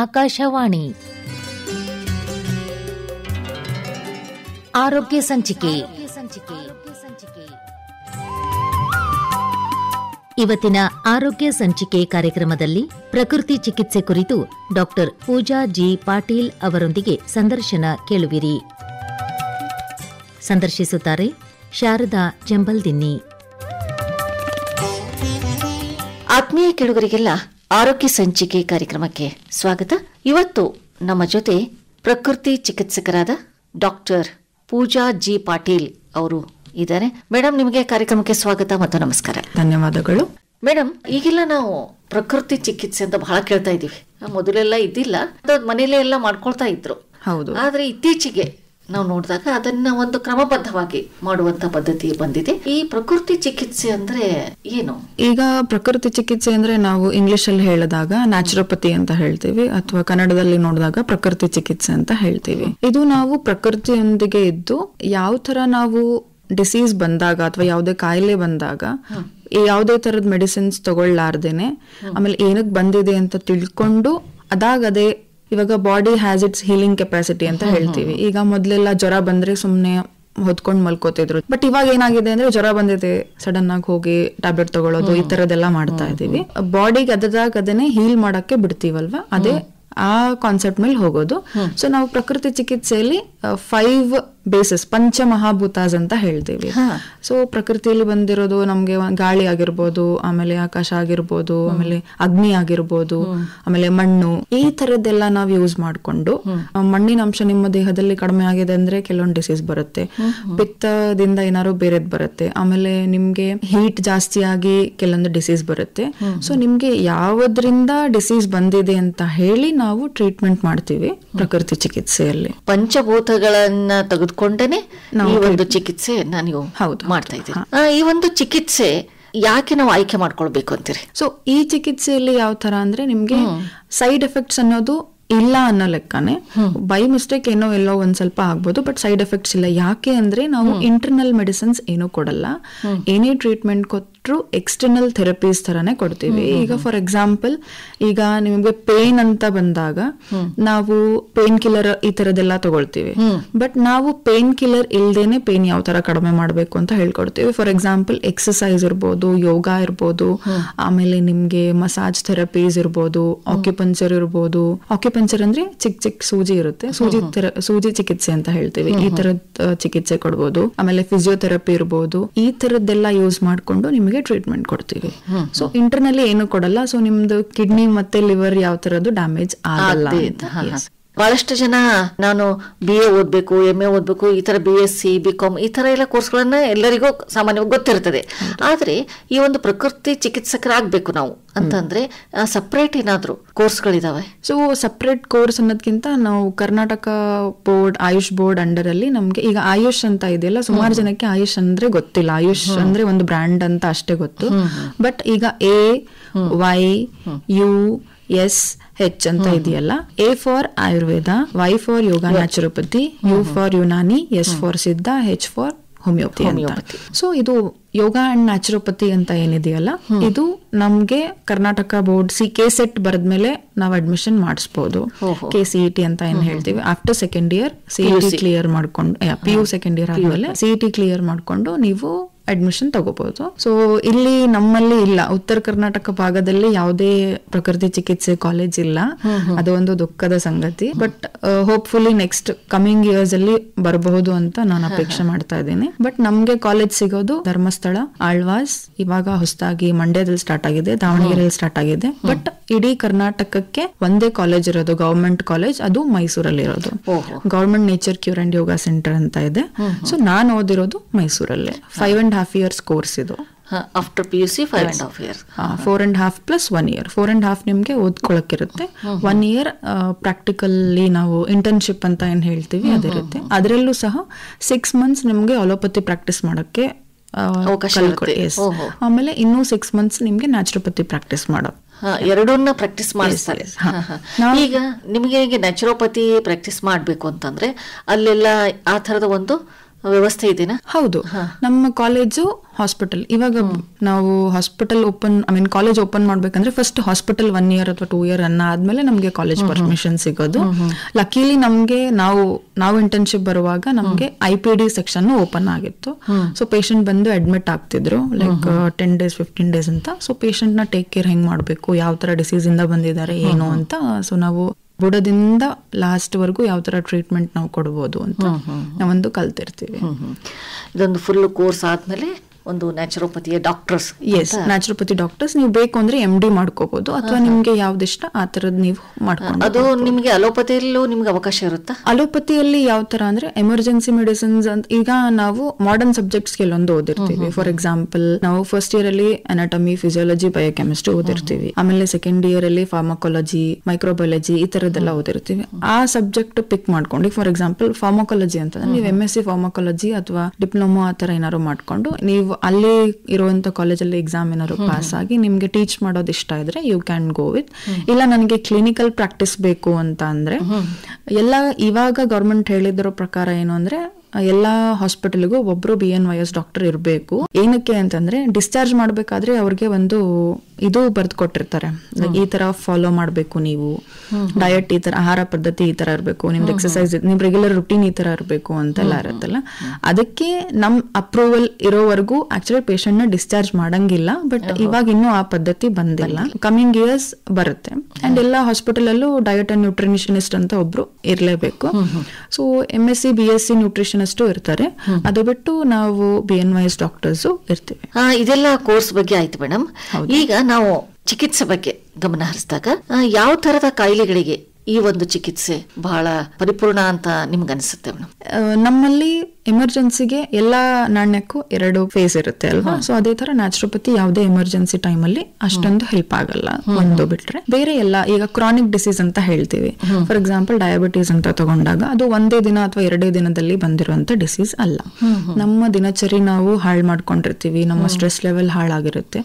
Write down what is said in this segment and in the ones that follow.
ಆಕಾಶವಾಣಿ ಆರೋಗ್ಯ ಸಂಚಿಕೆ ಇವತ್ತಿನ ಆರೋಗ್ಯ ಸಂಚಿಕೆ ಕಾರ್ಯಕ್ರಮದಲ್ಲಿ ಪ್ರಕೃತಿ ಚಿಕಿತ್ಸೆ ಕುರಿತು ಡಾಕ್ಟರ್ ಪೂಜಾ ಜಿ ಪಾಟೀಲ್ ಅವರೊಂದಿಗೆ ಸಂದರ್ಶನ ಕೇಳುವಿರಿ ಸಂದರ್ಶಿಸುತ್ತಾರೆ ಶಾರದಾ ಚೆಂಬಲ್ದಿನ್ನಿ ಆತ್ಮೀಯ ಕೆಳಗರಿಗೆಲ್ಲ ಆರೋಗ್ಯ ಸಂಚಿಕೆ ಕಾರ್ಯಕ್ರಮಕ್ಕೆ ಸ್ವಾಗತ ಇವತ್ತು ನಮ್ಮ ಜೊತೆ ಪ್ರಕೃತಿ ಚಿಕಿತ್ಸಕರಾದ ಡಾಕ್ಟರ್ ಪೂಜಾ ಜಿ ಪಾಟೀಲ್ ಅವರು ಇದ್ದಾರೆ ಮೇಡಮ್ ನಿಮಗೆ ಕಾರ್ಯಕ್ರಮಕ್ಕೆ ಸ್ವಾಗತ ಮತ್ತು ನಮಸ್ಕಾರ ಧನ್ಯವಾದಗಳು ಮೇಡಮ್ ಈಗೆಲ್ಲ ನಾವು ಪ್ರಕೃತಿ ಚಿಕಿತ್ಸೆ ಅಂತ ಬಹಳ ಕೇಳ್ತಾ ಇದೀವಿ ಮೊದಲೆಲ್ಲ ಇದ್ದಿಲ್ಲ ಮನೇಲೆ ಎಲ್ಲ ಮಾಡ್ಕೊಳ್ತಾ ಇದ್ರು ಹೌದು ಆದ್ರೆ ಇತ್ತೀಚೆಗೆ ನಾವು ನೋಡಿದಾಗ ಅದನ್ನ ಒಂದು ಕ್ರಮಬದ್ಧವಾಗಿ ಮಾಡುವಂತ ಪದ್ಧತಿ ಬಂದಿದೆ ಈ ಪ್ರಕೃತಿ ಚಿಕಿತ್ಸೆ ಅಂದ್ರೆ ಏನು ಈಗ ಪ್ರಕೃತಿ ಚಿಕಿತ್ಸೆ ಅಂದ್ರೆ ನಾವು ಇಂಗ್ಲಿಷ್ ಅಲ್ಲಿ ಹೇಳಿದಾಗ ನ್ಯಾಚುರೋಪತಿ ಅಂತ ಹೇಳ್ತೀವಿ ಅಥವಾ ಕನ್ನಡದಲ್ಲಿ ನೋಡಿದಾಗ ಪ್ರಕೃತಿ ಚಿಕಿತ್ಸೆ ಅಂತ ಹೇಳ್ತೀವಿ ಇದು ನಾವು ಪ್ರಕೃತಿಯೊಂದಿಗೆ ಇದ್ದು ಯಾವ ತರ ನಾವು ಡಿಸೀಸ್ ಬಂದಾಗ ಅಥವಾ ಯಾವುದೇ ಕಾಯಿಲೆ ಬಂದಾಗ ಯಾವುದೇ ತರದ ಮೆಡಿಸಿನ್ಸ್ ತಗೊಳ್ಲಾರ್ದೇನೆ ಆಮೇಲೆ ಏನಕ್ಕೆ ಬಂದಿದೆ ಅಂತ ತಿಳ್ಕೊಂಡು ಅದಾಗದೇ ಇವಾಗ body has its healing capacity ಅಂತ ಹೇಳ್ತೀವಿ ಈಗ ಮೊದಲೆಲ್ಲ ಜ್ವರ ಬಂದ್ರೆ ಸುಮ್ಮನೆ ಹೊದ್ಕೊಂಡು ಮಲ್ಕೋತಿದ್ರು ಬಟ್ ಇವಾಗ ಏನಾಗಿದೆ ಅಂದ್ರೆ ಜ್ವರ ಬಂದಿದೆ ಸಡನ್ ಆಗಿ ಹೋಗಿ ಟ್ಯಾಬ್ಲೆಟ್ ತಗೊಳ್ಳೋದು ಈ ತರದೆಲ್ಲ ಮಾಡ್ತಾ ಇದೀವಿ ಬಾಡಿಗೆ ಅದಾಗ ಅದನ್ನೇ ಹೀಲ್ ಮಾಡಕ್ಕೆ ಬಿಡ್ತೀವಲ್ವಾ ಅದೇ ಆ ಕಾನ್ಸೆಪ್ಟ್ ಮೇಲೆ ಹೋಗೋದು ಸೊ ನಾವು ಪ್ರಕೃತಿ ಚಿಕಿತ್ಸೆಯಲ್ಲಿ ಫೈವ್ ಬೇಸಿಸ್ ಪಂಚಮಹಾಭೂತಾಸ್ ಅಂತ ಹೇಳ್ತೀವಿ ಸೊ ಪ್ರಕೃತಿಯಲ್ಲಿ ಬಂದಿರೋದು ನಮ್ಗೆ ಗಾಳಿ ಆಗಿರ್ಬೋದು ಆಮೇಲೆ ಆಕಾಶ ಆಗಿರ್ಬೋದು ಆಮೇಲೆ ಅಗ್ನಿ ಆಗಿರ್ಬೋದು ಆಮೇಲೆ ಮಣ್ಣು ಈ ತರದ್ದೆಲ್ಲ ನಾವು ಯೂಸ್ ಮಾಡಿಕೊಂಡು ಮಣ್ಣಿನ ಅಂಶ ನಿಮ್ಮ ದೇಹದಲ್ಲಿ ಕಡಿಮೆ ಆಗಿದೆ ಅಂದ್ರೆ ಕೆಲವೊಂದು ಡಿಸೀಸ್ ಬರುತ್ತೆ ಪಿತ್ತದಿಂದ ಏನಾದ್ರು ಬೇರೆದ್ ಬರುತ್ತೆ ಆಮೇಲೆ ನಿಮ್ಗೆ ಹೀಟ್ ಜಾಸ್ತಿ ಆಗಿ ಕೆಲವೊಂದು ಡಿಸೀಸ್ ಬರುತ್ತೆ ಸೊ ನಿಮ್ಗೆ ಯಾವ್ದ್ರಿಂದ ಡಿಸೀಸ್ ಬಂದಿದೆ ಅಂತ ಹೇಳಿ ನಾವು ಟ್ರೀಟ್ಮೆಂಟ್ ಮಾಡ್ತೀವಿ ಪ್ರಕೃತಿ ಚಿಕಿತ್ಸೆಯಲ್ಲಿ ಪಂಚಭೂತಗಳನ್ನ ತೆಗೆದು ತಿಳ್ಕೊಂಡೇನೆ ಈ ಒಂದು ಚಿಕಿತ್ಸೆಯನ್ನ ನೀವು ಮಾಡ್ತಾ ಇದ್ದೀನಿ ಈ ಒಂದು ಚಿಕಿತ್ಸೆ ಯಾಕೆ ನಾವು ಆಯ್ಕೆ ಮಾಡ್ಕೊಳ್ಬೇಕು ಅಂತೀರಿ ಸೊ ಈ ಚಿಕಿತ್ಸೆಯಲ್ಲಿ ಯಾವ ತರ ಅಂದ್ರೆ ನಿಮ್ಗೆ ಸೈಡ್ ಎಫೆಕ್ಟ್ಸ್ ಅನ್ನೋದು ಇಲ್ಲ ಅನ್ನೋ ಲೆಕ್ಕನೇ ಬೈ ಮಿಸ್ಟೇಕ್ ಏನೋ ಎಲ್ಲೋ ಒಂದ್ ಸ್ವಲ್ಪ ಆಗ್ಬೋದು ಬಟ್ ಸೈಡ್ ಎಫೆಕ್ಟ್ಸ್ ಇಲ್ಲ ಯಾಕೆ ಅಂದ್ರೆ ನಾವು ಇಂಟರ್ನಲ್ ಮೆಡಿಸಿನ್ಸ್ ಏನೂ ಕೊಡಲ್ಲ ಏನೇ ಟ್ರೀಟ್ಮೆಂಟ್ ಕೊಟ್ಟರು ಎಕ್ಸ್ಟರ್ನಲ್ ಥೆರಪೀಸ್ ತರಾನೇ ಕೊಡ್ತೀವಿ ಈಗ ಫಾರ್ ಎಕ್ಸಾಂಪಲ್ ಈಗ ನಿಮಗೆ ಪೇನ್ ಅಂತ ಬಂದಾಗ ನಾವು ಪೇನ್ ಕಿಲ್ಲರ್ ಈ ತರದೆಲ್ಲ ತಗೊಳ್ತೀವಿ ಬಟ್ ನಾವು ಪೇನ್ ಕಿಲ್ಲರ್ ಇಲ್ದೇನೆ ಪೇನ್ ಯಾವ ತರ ಕಡಿಮೆ ಮಾಡಬೇಕು ಅಂತ ಹೇಳ್ಕೊಡ್ತೀವಿ ಫಾರ್ ಎಕ್ಸಾಂಪಲ್ ಎಕ್ಸಸೈಸ್ ಇರ್ಬೋದು ಯೋಗ ಇರ್ಬೋದು ಆಮೇಲೆ ನಿಮ್ಗೆ ಮಸಾಜ್ ಥೆರಪೀಸ್ ಇರ್ಬೋದು ಆಕ್ಯುಪಂಚರ್ ಇರ್ಬೋದು ಆಕ್ಯುಪಂಚರ್ ಪಂಚರ್ ಅಂದ್ರೆ ಚಿಕ್ಕ ಚಿಕ್ಕ ಸೂಜಿ ಇರುತ್ತೆ ಸೂಜಿ ಸೂಜಿ ಚಿಕಿತ್ಸೆ ಅಂತ ಹೇಳ್ತೀವಿ ಈ ತರದ ಚಿಕಿತ್ಸೆ ಕೊಡ್ಬೋದು ಆಮೇಲೆ ಫಿಸಿಯೋಥೆರಪಿ ಇರ್ಬೋದು ಈ ತರದ್ದೆಲ್ಲ ಯೂಸ್ ಮಾಡ್ಕೊಂಡು ನಿಮಗೆ ಟ್ರೀಟ್ಮೆಂಟ್ ಕೊಡ್ತೀವಿ ಸೊ ಇಂಟರ್ನಲ್ಲಿ ಏನು ಕೊಡಲ್ಲ ಸೊ ನಿಮ್ದು ಕಿಡ್ನಿ ಮತ್ತೆ ಲಿವರ್ ಯಾವ ತರದ್ದು ಡ್ಯಾಮೇಜ್ ಆಗಲ್ಲ ಬಹಳಷ್ಟು ಜನ ನಾನು ಬಿ ಎ ಓದ್ಬೇಕು ಎಂ ಎ ಓದಬೇಕು ಈ ತರ B S C B com ಈ ತರ ಎಲ್ಲ ಕೋರ್ಸ್ಗಳನ್ನು ಎಲ್ಲರಿಗೂ ಸಾಮಾನ್ಯವಾಗಿ ಗೊತ್ತಿರ್ತದೆ ಆದ್ರೆ ಈ ಒಂದು ಪ್ರಕೃತಿ ಚಿಕಿತ್ಸಕರಾಗಬೇಕು ನಾವು ಅಂತಂದ್ರೆ ಸಪ್ರೇಟ್ ಏನಾದರೂ ಕೋರ್ಸ್ಗಳಿದಾವೆ ಸೊ ಸಪ್ರೇಟ್ ಕೋರ್ಸ್ ಅನ್ನೋದಕ್ಕಿಂತ ನಾವು Karnataka board AYUSH board under ಅಲ್ಲಿ ನಮಗೆ ಈಗ ಆಯುಷ್ ಅಂತ ಇದೆಯಲ್ಲ ಸುಮಾರು ಜನಕ್ಕೆ ಆಯುಷ್ ಅಂದ್ರೆ ಗೊತ್ತಿಲ್ಲ ಆಯುಷ್ ಅಂದ್ರೆ ಒಂದು ಬ್ರ್ಯಾಂಡ್ ಅಂತ ಅಷ್ಟೇ ಗೊತ್ತು ಬಟ್ ಈಗ A Y U S H ಅಂತ ಇದೆಯಲ್ಲ A for Ayurveda Y for yoga naturopathy U for Unani S for Siddha H for homeopathy so ಇದು ಯೋಗ ಅಂಡ್ ನ್ಯಾಚುರೋಪತಿ ಅಂತ ಏನಿದೆಯಲ್ಲ ಇದು ನಮ್ಗೆ Karnataka board C K set ಬರೆದ್ಮೇಲೆ ನಾವು ಅಡ್ಮಿಷನ್ ಮಾಡಿಸ್ಬೋದು ಕೆ ಸಿ ಇ ಟಿ ಅಂತ ಏನ್ ಹೇಳ್ತೀವಿ after second year C E T clear ಮಾಡ್ಕೊಂಡು ಪಿ ಯು ಸೆಕೆಂಡ್ ಇಯರ್ ಆದ್ಮೇಲೆ ಸಿಇಟಿ ಕ್ಲಿಯರ್ e ಮಾಡ್ಕೊಂಡು ನೀವು ಅಡ್ಮಿಷನ್ ತಗೋಬಹುದು ಸೊ ಇಲ್ಲಿ ನಮ್ಮಲ್ಲಿ ಇಲ್ಲ ಉತ್ತರ ಕರ್ನಾಟಕ ಭಾಗದಲ್ಲಿ ಯಾವುದೇ ಪ್ರಕೃತಿ ಚಿಕಿತ್ಸೆ ಕಾಲೇಜ್ ಇಲ್ಲ ಅದು ಒಂದು ದುಃಖದ ಸಂಗತಿ but hopefully next coming years ಅಲ್ಲಿ ಬರಬಹುದು ಅಂತ ನಾನು ಅಪೇಕ್ಷೆ ಮಾಡ್ತಾ ಇದ್ದೀನಿ ಬಟ್ ನಮ್ಗೆ ಕಾಲೇಜ್ ಸಿಗೋದು ಧರ್ಮಸ್ಥಳ ಆಳ್ವಾಸ್ ಇವಾಗ ಹೊಸದಾಗಿ ಮಂಡ್ಯದಲ್ಲಿ ಸ್ಟಾರ್ಟ್ ಆಗಿದೆ ದಾವಣಗೆರೆಯಲ್ಲಿ ಸ್ಟಾರ್ಟ್ ಆಗಿದೆ ಬಟ್ ಇಡೀ ಕರ್ನಾಟಕಕ್ಕೆ ಒಂದೇ ಕಾಲೇಜ್ ಇರೋದು ಗವರ್ಮೆಂಟ್ ಕಾಲೇಜ್ ಅದು ಮೈಸೂರಲ್ಲಿ ಇರೋದು government nature cure and yoga center ಅಂತ ಇದೆ ಸೊ ನಾನು ಓದಿರೋದು ಮೈಸೂರಲ್ಲಿ five and and half years course ಇದು after P U C five and half year four and half plus one year four and half ನಿಮಗೆ ಓದ್ಕೊಳಕ್ಕಿರುತ್ತೆ ಒನ್ ಇಯರ್ ಪ್ರಾಕ್ಟಿಕಲ್ಲಿ ನಾವು internship ಅಂತ ಏನು ಹೇಳ್ತೀವಿ ಅದಿರುತ್ತೆ ಅದರಲ್ಲೂ ಸಹ ಸಿಕ್ಸ್ ಮಂತ್ಸ್ ನಿಮಗೆ ಅಲೋಪತಿ ಪ್ರಾಕ್ಟೀಸ್ ಮಾಡೋಕ್ಕೆ ಆಮೇಲೆ ಇನ್ನೂ ಸಿಕ್ಸ್ ಮಂತ್ಸ್ ನಿಮಗೆ ನ್ಯಾಚುರೋಪತಿ ಪ್ರಾಕ್ಟೀಸ್ ಮಾಡೋ ಎರಡನ್ನ ಪ್ರಾಕ್ಟೀಸ್ ಮಾಡಿಸ್ತಾರೆ ಈಗ ನಿಮಗೆ ನ್ಯಾಚುರೋಪತಿ ಪ್ರಾಕ್ಟೀಸ್ ಮಾಡಬೇಕು ಅಂತಂದ್ರೆ ಅಲ್ಲೆಲ್ಲ ಆ ಥರದ ಒಂದು ವ್ಯವಸ್ಥೆ ಇದೆನಾ ಹೌದು ನಮ್ಮ ಕಾಲೇಜು ಹಾಸ್ಪಿಟಲ್ ಇವಾಗ ನಾವು hospital open I mean college open ಮಾಡ್ಬೇಕಂದ್ರೆ ಫಸ್ಟ್ ಹಾಸ್ಪಿಟಲ್ ಒನ್ ಇಯರ್ ಅಥವಾ ಟೂ ಇಯರ್ ಅನ್ನ ಆದ್ಮೇಲೆ ನಮಗೆ ಕಾಲೇಜ್ ಪರ್ಮಿಷನ್ ಸಿಗೋದು ಲಕ್ಕೀಲಿ ನಮಗೆ ನಾವು ನಾವು ಇಂಟರ್ನ್ಶಿಪ್ ಬರುವಾಗ ನಮಗೆ I P D section open ಆಗಿತ್ತು ಸೊ ಪೇಷಂಟ್ ಬಂದು ಅಡ್ಮಿಟ್ ಆಗ್ತಿದ್ರು like ten days fifteen days ಅಂತ ಸೊ ಪೇಷಂಟ್ ನ ಟೇಕ್ ಕೇರ್ ಹೆಂಗ್ ಮಾಡಬೇಕು ಯಾವ ತರ ಡಿಸೀಸ್ ಇಂದ ಬಂದಿದ್ದಾರೆ ಏನು ಅಂತ ಸೊ ನಾವು ಬುಡದಿಂದ ಲಾಸ್ಟ್ವರೆಗೂ ಯಾವ ಥರ ಟ್ರೀಟ್ಮೆಂಟ್ ನಾವು ಕೊಡ್ಬೋದು ಅಂತ ನಾವೊಂದು ಕಲ್ತಿರ್ತೀವಿ ಇದೊಂದು ಫುಲ್ ಕೋರ್ಸ್ ಆದಮೇಲೆ ಒಂದು ನ್ಯಾಚುರೋಪತಿಯ ಡಾಕ್ಟರ್ಸ್ ಎಸ್ ನ್ಯಾಚುರೋಪತಿ ಡಾಕ್ಟರ್ಸ್ ನೀವು ಬೇಕು ಅಂದ್ರೆ ಎಂ ಡಿ ಮಾಡ್ಕೋಬಹುದು ಅಥವಾ ನಿಮ್ಗೆ ಯಾವ್ದಿಷ್ಟ ಆ ತರದ್ ನೀವು ಮಾಡ್ಕೊಂಡು ಅದು ನಿಮಗೆ ಅಲೋಪತಿಯಲ್ಲೂ ನಿಮ್ಗೆ ಅವಕಾಶ ಇರುತ್ತಾ ಅಲೋಪತಿಯಲ್ಲಿ ಯಾವ ತರ ಅಂದ್ರೆ ಎಮರ್ಜೆನ್ಸಿ ಮೆಡಿಸಿನ್ಸ್ ಅಂತ ಈಗ ನಾವು ಮಾಡರ್ನ್ ಸಬ್ಜೆಕ್ಟ್ಸ್ ಕೆಲವೊಂದು ಓದಿರ್ತೀವಿ ಫಾರ್ ಎಕ್ಸಾಂಪಲ್ ನಾವು ಫಸ್ಟ್ ಇಯರ್ ಅಲ್ಲಿ ಅನಾಟಮಿ ಫಿಸಿಯಾಲಜಿ ಬಯೋಕೆಮಿಸ್ಟ್ರಿ ಓದಿರ್ತೀವಿ ಆಮೇಲೆ ಸೆಕೆಂಡ್ ಇಯರ್ ಅಲ್ಲಿ ಫಾರ್ಮಕಾಲಜಿ ಮೈಕ್ರೋಬಯಾಲಜಿ ಈ ತರದೆಲ್ಲ ಓದಿರ್ತೀವಿ ಆ ಸಬ್ಜೆಕ್ಟ್ ಪಿಕ್ ಮಾಡ್ಕೊಂಡು ಫಾರ್ ಎಕ್ಸಾಂಪಲ್ ಫಾರ್ಮಕಾಲಜಿ ಅಂತಂದ್ರೆ ನೀವು ಎಂ ಎಸ್ ಸಿ ಫಾರ್ಮಕಾಲಜಿ ಅಥವಾ ಡಿಪ್ಲೊಮಾ ಆ ತರ ಏನಾದ್ರು ಮಾಡ್ಕೊಂಡು ನೀವು ನೀವು ಅಲ್ಲೇ ಇರುವಂತ ಕಾಲೇಜಲ್ಲಿ ಏನಾದ್ರು ಪಾಸ್ ಆಗಿ ನಿಮ್ಗೆ ಟೀಚ್ ಮಾಡೋದು ಇಷ್ಟ ಇದ್ರೆ ಯು ಕ್ಯಾನ್ ಗೋ ವಿತ್ ಇಲ್ಲ ನನಗೆ ಕ್ಲಿನಿಕಲ್ ಪ್ರಾಕ್ಟೀಸ್ ಬೇಕು ಅಂತ ಅಂದ್ರೆ ಎಲ್ಲ ಇವಾಗ ಗೌರ್ಮೆಂಟ್ ಹೇಳಿದ್ರ ಪ್ರಕಾರ ಏನು ಅಂದ್ರೆ ಎಲ್ಲ ಹಾಸ್ಪಿಟಲ್ಗೂ ಒಬ್ರು ಬಿ ಎನ್ ವೈ ಡಾಕ್ಟರ್ ಇರಬೇಕು ಏನಕ್ಕೆ ಅಂತಂದ್ರೆ ಡಿಸ್ಚಾರ್ಜ್ ಮಾಡಬೇಕಾದ್ರೆ ಅವ್ರಿಗೆ ಒಂದು ಇದು ಬರೆದು ಕೊಟ್ಟಿರ್ತಾರೆ ಈ ತರ ಫಾಲೋ ಮಾಡಬೇಕು ನೀವು ಡಯಟ್ ಈ ತರ ಆಹಾರ ಪದ್ಧತಿ ಈ ತರ ಇರಬೇಕು ನಿಮ್ದು ಎಕ್ಸರ್ಸೈಸ್ ನಿಮ್ ರೆಗ್ಯುಲರ್ ರುಟೀನ್ ಈ ತರ ಇರಬೇಕು ಅಂತೆಲ್ಲ ಇರುತ್ತಲ್ಲ ಅದಕ್ಕೆ ನಮ್ ಅಪ್ರೂವಲ್ ಇರೋವರೆಗೂ ಆಕ್ಚುಲಿ ಪೇಷಂಟ್ ನ ಡಿಸ್ಚಾರ್ಜ್ ಮಾಡಂಗಿಲ್ಲ ಬಟ್ ಇವಾಗ ಇನ್ನೂ ಆ ಪದ್ಧತಿ ಬಂದಿಲ್ಲ ಕಮಿಂಗ್ ಇಯರ್ಸ್ ಬರುತ್ತೆ ಅಂಡ್ ಎಲ್ಲ ಹಾಸ್ಪಿಟಲ್ ಅಲ್ಲೂ ಡಯಟ್ ಅಂಡ್ ನ್ಯೂಟ್ರಿಷನಿಸ್ಟ್ ಅಂತ ಒಬ್ರು ಇರಲೇಬೇಕು so M S C B S C nutrition ಅಷ್ಟು ಇರ್ತಾರೆ ಅದು ಬಿಟ್ಟು ನಾವು ಬಿ ಎನ್ ವೈಸ್ ಡಾಕ್ಟರ್ಸ್ ಇರ್ತೀವಿ ಇದೆಲ್ಲ ಕೋರ್ಸ್ ಬಗ್ಗೆ ಆಯ್ತು ಮೇಡಮ್ ಈಗ ನಾವು ಚಿಕಿತ್ಸೆ ಬಗ್ಗೆ ಗಮನ ಹರಿಸಿದಾಗ ಯಾವ ತರದ ಕಾಯಿಲೆಗಳಿಗೆ ಈ ಒಂದು ಚಿಕಿತ್ಸೆ ಬಹಳ ಪರಿಪೂರ್ಣ ಅಂತ ನಿಮ್ಗನ್ಸುತ್ತೆ ನಮ್ಮಲ್ಲಿ ಎಮರ್ಜೆನ್ಸಿಗೆ ಎಲ್ಲಾ ನಾಣ್ಯಕ್ಕೂ ಎರಡು ಫೇಸ್ ಇರುತ್ತೆ ಅಲ್ವಾ ಸೊ ಅದೇ ತರ ನ್ಯಾಚುರೋಪತಿ ಯಾವುದೇ ಎಮರ್ಜೆನ್ಸಿ ಟೈಮ್ ಅಲ್ಲಿ ಅಷ್ಟೊಂದು ಹೆಲ್ಪ್ ಆಗಲ್ಲ ಒಂದು ಬಿಟ್ರೆ ಬೇರೆ ಎಲ್ಲ ಈಗ ಕ್ರಾನಿಕ್ ಡಿಸೀಸ್ ಅಂತ ಹೇಳ್ತೀವಿ ಫಾರ್ ಎಕ್ಸಾಂಪಲ್ ಡಯಾಬಿಟೀಸ್ ಅಂತ ತಗೊಂಡಾಗ ಅದು ಒಂದೇ ದಿನ ಅಥವಾ ಎರಡೇ ದಿನದಲ್ಲಿ ಬಂದಿರುವಂತ ಡಿಸೀಸ್ ಅಲ್ಲ ನಮ್ಮ ದಿನಚರಿ ನಾವು ಹಾಳು ಮಾಡ್ಕೊಂಡಿರ್ತೀವಿ ನಮ್ಮ ಸ್ಟ್ರೆಸ್ ಲೆವೆಲ್ ಹಾಳಾಗಿರುತ್ತೆ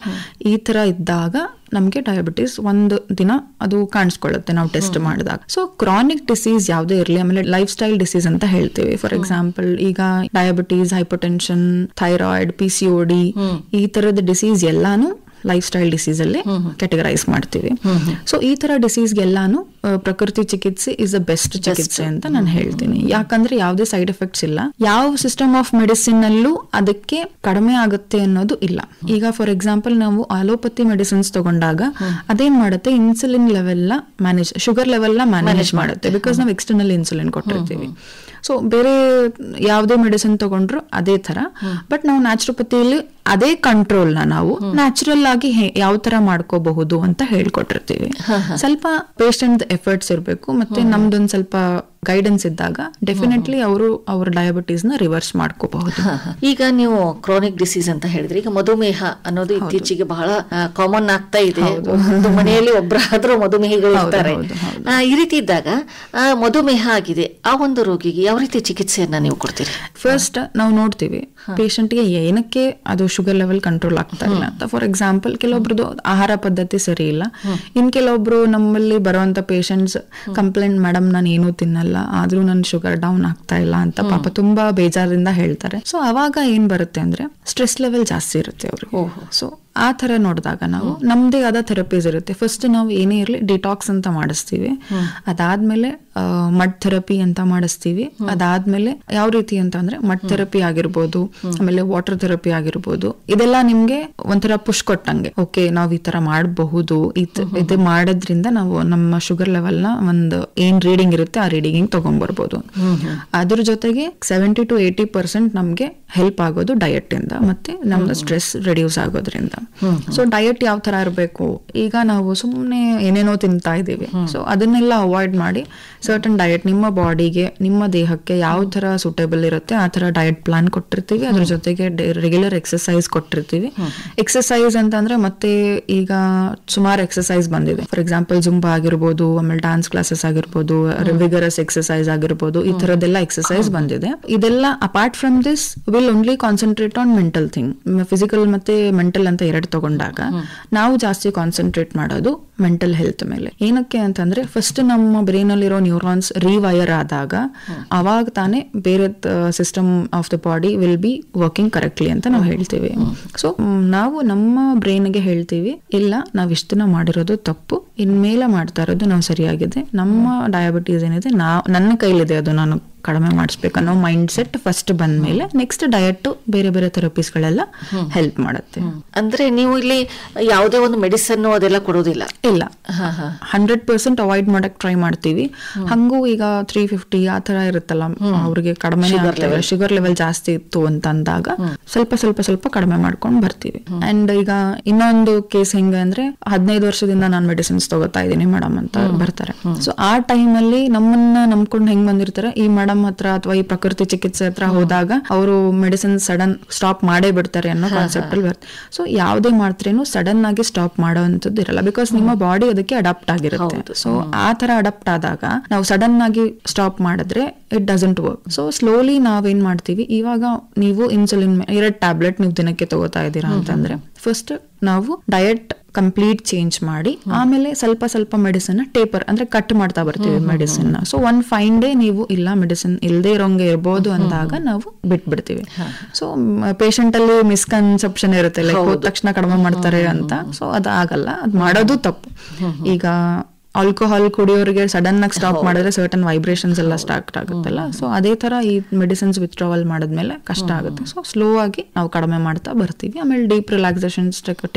ಈ ತರ ಇದ್ದಾಗ ನಮಗೆ ಡಯಾಬಿಟಿಸ್ ಒಂದು ದಿನ ಅದು ಕಾಣಿಸ್ಕೊಳ್ಳುತ್ತೆ ನಾವು ಟೆಸ್ಟ್ ಮಾಡಿದಾಗ ಸೊ ಕ್ರಾನಿಕ್ ಡಿಸೀಸ್ ಯಾವುದೇ ಇರಲಿ ಆಮೇಲೆ ಲೈಫ್ ಸ್ಟೈಲ್ ಡಿಸೀಸ್ ಅಂತ ಹೇಳ್ತೀವಿ ಫಾರ್ ಎಕ್ಸಾಂಪಲ್ ಈಗ diabetes hypertension thyroid P C O D ಈ ತರದ ಡಿಸೀಸ್ ಎಲ್ಲಾನು ಲೈಫ್ ಸ್ಟೈಲ್ ಡಿಸೀಸ್ ಅಲ್ಲಿ ಕೆಟಗರೈಸ್ ಮಾಡ್ತೀವಿ ಸೊ ಈ ತರ ಡಿಸೀಸ್ಗೆಲ್ಲಾನು ಪ್ರಕೃತಿ ಚಿಕಿತ್ಸೆ ಇಸ್ ದ ಬೆಸ್ಟ್ ಚಿಕಿತ್ಸೆ ಅಂತ ನಾನು ಹೇಳ್ತೀನಿ ಯಾಕಂದ್ರೆ ಯಾವುದೇ ಸೈಡ್ ಎಫೆಕ್ಟ್ಸ್ ಇಲ್ಲ ಯಾವ ಸಿಸ್ಟಮ್ ಆಫ್ ಮೆಡಿಸಿನ್ ಅಲ್ಲೂ ಅದಕ್ಕೆ ಕಡಿಮೆ ಆಗುತ್ತೆ ಅನ್ನೋದು ಇಲ್ಲ ಈಗ ಫಾರ್ ಎಕ್ಸಾಂಪಲ್ ನಾವು ಅಲೋಪತಿ ಮೆಡಿಸಿನ್ಸ್ ತಗೊಂಡಾಗ ಅದೇನ್ ಮಾಡುತ್ತೆ insulin level manage sugar level ನ ಮ್ಯಾನೇಜ್ ಮಾಡುತ್ತೆ ಬಿಕಾಸ್ ನಾವು ಎಕ್ಸ್ಟರ್ನಲ್ ಇನ್ಸುಲಿನ್ ಕೊಟ್ಟಿರ್ತೀವಿ ಸೊ ಬೇರೆ ಯಾವುದೇ ಮೆಡಿಸಿನ್ ತಗೊಂಡ್ರು ಅದೇ ತರ ಬಟ್ ನಾವು ನ್ಯಾಚುರೋಪತಿಯಲ್ಲಿ ಅದೇ ಕಂಟ್ರೋಲ್ನ ನಾವು ನ್ಯಾಚುರಲ್ ಆಗಿ ಯಾವ ತರ ಮಾಡ್ಕೋಬಹುದು ಅಂತ ಹೇಳ್ಕೊಟ್ಟಿರ್ತೀವಿ ಸ್ವಲ್ಪ ಪೇಷಂಟ್ ಎಫರ್ಟ್ಸ್ ಇರಬೇಕು ಮತ್ತೆ ನಮ್ದೊಂದು ಸ್ವಲ್ಪ ಗೈಡೆನ್ಸ್ ಇದ್ದಾಗ ಡೆಫಿನೆಟ್ಲಿ ಅವರು ಅವ್ರ ನ ರಿವರ್ಸ್ ಮಾಡ್ಕೋಬಹುದು ಈಗ ನೀವು ಕ್ರಾನಿಕ್ ಡಿಸೀಸ್ ಅಂತ ಹೇಳಿದ್ರೆ ಈಗ ಮಧುಮೇಹ ಅನ್ನೋದು ಇತ್ತೀಚೆಗೆ ಬಹಳ ಕಾಮನ್ ಆಗ್ತಾ ಇದೆ ಒಂದು ಮನೆಯಲ್ಲಿ ಒಬ್ಬರಾದ್ರೂ ಮಧುಮೇಹಿಗಳು ಇರ್ತಾರೆ ಈ ರೀತಿ ಇದ್ದಾಗ ಮಧುಮೇಹ ಆಗಿದೆ ಆ ಒಂದು ರೋಗಿಗೆ ಯಾವ ರೀತಿ ಚಿಕಿತ್ಸೆಯನ್ನ ನೀವು ಕೊಡ್ತೀರಿ ಫಸ್ಟ್ ನಾವು ನೋಡ್ತೀವಿ ಗೆ ಏನಕ್ಕೆ ಅದು ಶುಗರ್ ಲೆವೆಲ್ ಕಂಟ್ರೋಲ್ ಆಗ್ತಾ ಇಲ್ಲ ಅಂತ ಫಾರ್ ಎಕ್ಸಾಂಪಲ್ ಕೆಲವೊಬ್ರದ್ದು ಆಹಾರ ಪದ್ಧತಿ ಸರಿ ಇಲ್ಲ ಇನ್ ಕೆಲವೊಬ್ರು ನಮ್ಮಲ್ಲಿ ಬರುವಂತ ಪೇಷಂಟ್ಸ್ ಕಂಪ್ಲೇಂಟ್ ಮೇಡಮ್ ನಾನು ಏನೂ ತಿನ್ನಲ್ಲ ಇಲ್ಲ ಆದ್ರೂ ನನ್ನ ಶುಗರ್ ಡೌನ್ ಆಗ್ತಾ ಇಲ್ಲ ಅಂತ ಪಾಪ ತುಂಬಾ ಬೇಜಾರಿಂದ ಹೇಳ್ತಾರೆ ಸೊ ಅವಾಗ ಏನ್ ಬರುತ್ತೆ ಅಂದ್ರೆ ಸ್ಟ್ರೆಸ್ ಲೆವೆಲ್ ಜಾಸ್ತಿ ಇರುತ್ತೆ ಅವ್ರಿಗೆ ಸೊ ಆ ತರ ನೋಡಿದಾಗ ನಾವು ನಮ್ಮದೇ ಆದ ಥೆರಪೀಸ್ ಇರುತ್ತೆ ಫಸ್ಟ್ ನಾವು ಏನೇ ಇರಲಿ ಡಿಟಾಕ್ಸ್ ಅಂತ ಮಾಡಿಸ್ತೀವಿ ಅದಾದ್ಮೇಲೆ ಮಡ್ ಥೆರಪಿ ಅಂತ ಮಾಡಿಸ್ತೀವಿ ಅದಾದ್ಮೇಲೆ ಯಾವ ರೀತಿ ಅಂತ ಅಂದ್ರೆ ಮಡ್ ಥೆರಪಿ ಆಗಿರ್ಬೋದು ಆಮೇಲೆ ವಾಟರ್ ಥೆರಪಿ ಆಗಿರ್ಬೋದು ಇದೆಲ್ಲ ನಿಮ್ಗೆ ಒಂಥರ ಪುಷ್ ಕೊಟ್ಟಂಗೆ ಓಕೆ ನಾವು ಈ ತರ ಮಾಡಬಹುದು ಇದು ಮಾಡೋದ್ರಿಂದ ನಾವು ನಮ್ಮ ಶುಗರ್ ಲೆವೆಲ್ ನ ಒಂದು ಏನ್ ರೀಡಿಂಗ್ ಇರುತ್ತೆ ಆ ರೀಡಿಂಗ್ ತಗೊಂಡ್ ಅದ್ರ ಜೊತೆಗೆ ಸೆವೆಂಟಿ ಟು ಏಟಿ ಪರ್ಸೆಂಟ್ ನಮ್ಗೆ ಹೆಲ್ಪ್ ಆಗೋದು ಡಯಟ್ ಇಂದ ಮತ್ತೆ ನಮ್ದು ಸ್ಟ್ರೆಸ್ ರೆಡ್ಯೂಸ್ ಆಗೋದ್ರಿಂದ ಸೊ ಡಯಟ್ ಯಾವ ತರ ಇರಬೇಕು ಈಗ ನಾವು ಸುಮ್ಮನೆ ಏನೇನೋ ತಿಂತಾ ಇದೀವಿ ಸೊ ಅದನ್ನೆಲ್ಲ ಅವಾಯ್ಡ್ ಮಾಡಿ ಸರ್ಟನ್ ಡಯಟ್ ನಿಮ್ಮ ಬಾಡಿಗೆ ನಿಮ್ಮ ದೇಹಕ್ಕೆ ಯಾವ ತರ ಸೂಟೇಬಲ್ ಇರುತ್ತೆ ಆ ತರ ಡಯಟ್ ಪ್ಲಾನ್ ಕೊಟ್ಟಿರ್ತೀವಿ ಅದ್ರ ಜೊತೆಗೆ ರೆಗ್ಯುಲರ್ ಎಕ್ಸಸೈಸ್ ಕೊಟ್ಟಿರ್ತೀವಿ ಎಕ್ಸಸೈಸ್ ಅಂತಂದ್ರೆ ಮತ್ತೆ ಈಗ ಸುಮಾರು ಎಕ್ಸಸೈಸ್ ಬಂದಿದೆ ಫಾರ್ ಎಕ್ಸಾಂಪಲ್ ಜುಂಬಾ ಆಗಿರ್ಬೋದು ಆಮೇಲೆ ಡಾನ್ಸ್ ಕ್ಲಾಸಸ್ ಆಗಿರ್ಬೋದು ವಿಗರಸ್ ಎಕ್ಸಸೈಸ್ ಆಗಿರ್ಬೋದು ಈ ತರದೆಲ್ಲ ಎಕ್ಸಸೈಸ್ ಬಂದಿದೆ ಇದೆಲ್ಲ apart from this will only concentrate on mental thing physical ಮತ್ತೆ ಮೆಂಟಲ್ ಅಂತ ಎರಡು ತಗೊಂಡಾಗ ನಾವು ಜಾಸ್ತಿ ಕಾನ್ಸಂಟ್ರೇಟ್ ಮಾಡೋದು ಮೆಂಟಲ್ ಹೆಲ್ತ್ ಮೇಲೆ ಏನಕ್ಕೆ ಅಂತಂದ್ರೆ ಫಸ್ಟ್ ನಮ್ಮ ಬ್ರೈನ್ ಅಲ್ಲಿರೋ ನ್ಯೂರಾನ್ಸ್ ರಿವೈರ್ ಆದಾಗ ಅವಾಗ ತಾನೇ ಬೇರೆ system of the body will be working correctly ಅಂತ ನಾವು ಹೇಳ್ತೀವಿ ಸೊ ನಾವು ನಮ್ಮ ಗೆ ಹೇಳ್ತೀವಿ ಇಲ್ಲ ನಾವು ಇಷ್ಟನ್ನ ಮಾಡಿರೋದು ತಪ್ಪು ಇನ್ಮೇಲೆ ಮಾಡ್ತಾ ಇರೋದು ನಾವು ಸರಿಯಾಗಿದೆ ನಮ್ಮ ಡಯಾಬಿಟೀಸ್ ಏನಿದೆ ನಾ ನನ್ನ ಕೈಲಿದೆ ಅದು ನಾನು ಕಡಿಮೆ ಮಾಡಿಸ್ಬೇಕು ಅನ್ನೋ ಮೈಂಡ್ ಸೆಟ್ ಫಸ್ಟ್ ಬಂದ್ಮೇಲೆ ನೆಕ್ಸ್ಟ್ ಡಯಟ್ ಬೇರೆ ಬೇರೆ ಗಳೆಲ್ಲ ಹೆಲ್ಪ್ ಮಾಡುತ್ತೆ ಅಂದ್ರೆ ನೀವು ಇಲ್ಲಿ ಯಾವುದೇ ಒಂದು ಮೆಡಿಸನ್ ಅದೆಲ್ಲ ಕೊಡೋದಿಲ್ಲ ಇಲ್ಲ ಹಂಡ್ರೆಡ್ ಪರ್ಸೆಂಟ್ ಅವಾಯ್ಡ್ ಮಾಡಕ್ ಟ್ರೈ ಮಾಡ್ತೀವಿ ಹಂಗೂ ಈಗ ತ್ರೀ ಫಿಫ್ಟಿ ಆ ತರ ಇರುತ್ತಲ್ಲ ಅವ್ರಿಗೆ ಕಡಿಮೆ ಶುಗರ್ ಲೆವೆಲ್ ಜಾಸ್ತಿ ಇತ್ತು ಅಂತ ಅಂದಾಗ ಸ್ವಲ್ಪ ಸ್ವಲ್ಪ ಸ್ವಲ್ಪ ಕಡಿಮೆ ಮಾಡ್ಕೊಂಡು ಬರ್ತೀವಿ ಅಂಡ್ ಈಗ ಇನ್ನೊಂದು ಕೇಸ್ ಹೆಂಗೆ ಅಂದ್ರೆ ಹದಿನೈದು ವರ್ಷದಿಂದ ನಾನು ಮೆಡಿಸಿನ್ಸ್ ತಗೋತಾ ಇದ್ದೀನಿ ಮೇಡಮ್ ಅಂತ ಬರ್ತಾರೆ ಸೊ ಆ ಟೈಮ್ ಅಲ್ಲಿ ನಮ್ಮನ್ನ ನಂಬ್ಕೊಂಡು ಹೆಂಗ್ ಬಂದಿರ್ತಾರೆ ಈ ಮೇಡಮ್ ಹತ್ರ ಅಥವಾ ಈ ಪ್ರಕೃತಿ ಚಿಕಿತ್ಸೆ ಹತ್ರ ಹೋದಾಗ ಅವರು ಮೆಡಿಸಿನ್ ಸಡನ್ ಸ್ಟಾಪ್ ಮಾಡೇ ಬಿಡ್ತಾರೆ ಅನ್ನೋ ಕಾನ್ಸೆಪ್ಟ್ ಅಲ್ಲಿ ಬರ್ತಾರೆ ಸೊ ಯಾವ್ದೇ ಮಾಡ್ತಾರೆ ಸಡನ್ ಆಗಿ ಸ್ಟಾಪ್ ಅಂತದ್ದು ಇರಲ್ಲ ಬಿಕಾಸ್ ನಿಮ್ಮ ಬಾಡಿ ಅದಕ್ಕೆ ಅಡಾಪ್ಟ್ ಆಗಿರುತ್ತೆ ಸೊ ಆ ತರ ಅಡಾಪ್ಟ್ ಆದಾಗ ನಾವು ಸಡನ್ ಆಗಿ ಸ್ಟಾಪ್ ಮಾಡಿದ್ರೆ it doesn't work so slowly ನಾವೇನ್ ಮಾಡ್ತೀವಿ ಇವಾಗ ನೀವು ಇನ್ಸುಲಿನ್ ಎರಡ್ ಟ್ಯಾಬ್ಲೆಟ್ ನೀವು ದಿನಕ್ಕೆ ತಗೋತಾ ಇದ್ದೀರಾ ಅಂತಂದ್ರೆ ಫಸ್ಟ್ ನಾವು ಡಯಟ್ ಕಂಪ್ಲೀಟ್ ಚೇಂಜ್ ಮಾಡಿ ಆಮೇಲೆ ಸ್ವಲ್ಪ ಸ್ವಲ್ಪ ಮೆಡಿಸಿನ್ ಟೇಪರ್ ಅಂದ್ರೆ ಕಟ್ ಮಾಡ್ತಾ ಬರ್ತೀವಿ medicine so one fine day ನೀವು ಇಲ್ಲ ಮೆಡಿಸಿನ್ ಇಲ್ಲದೆ ಇರೋಂಗೆ ಇರ್ಬೋದು ಅಂದಾಗ ನಾವು ಬಿಟ್ಬಿಡ್ತೀವಿ ಸೊ ಪೇಷಂಟ್ ಅಲ್ಲಿ ಮಿಸ್ಕನ್ಸೆಪ್ಷನ್ ಇರುತ್ತೆ ಲೈಕ್ ತಕ್ಷಣ ಕಡಿಮೆ ಮಾಡ್ತಾರೆ ಅಂತ ಸೊ ಅದಾಗಲ್ಲ ಅದು ಮಾಡೋದು ತಪ್ಪು ಈಗ ಆಲ್ಕೋಹಾಲ್ ಕುಡಿಯೋರಿಗೆ ಸಡನ್ ಆಗಿ ಸ್ಟಾಪ್ ಮಾಡಿದ್ರೆ ಸರ್ಟನ್ ವೈಬ್ರೇಷನ್ಸ್ ಎಲ್ಲ ಸ್ಟಾರ್ಟ್ ಆಗುತ್ತಲ್ಲ ಸೊ ಅದೇ ತರ ಈ ಮೆಡಿಸಿನ್ಸ್ ವಿತ್ಡ್ರಾವಲ್ ಮಾಡಿದ್ಮೇಲೆ ಕಷ್ಟ ಆಗುತ್ತೆ ಸೊ ಸ್ಲೋ ಆಗಿ ನಾವು ಕಡಿಮೆ ಮಾಡ್ತಾ ಬರ್ತೀವಿ ಆಮೇಲೆ ಡೀಪ್ ರಿಲ್ಯಾಕ್ಸೇಷನ್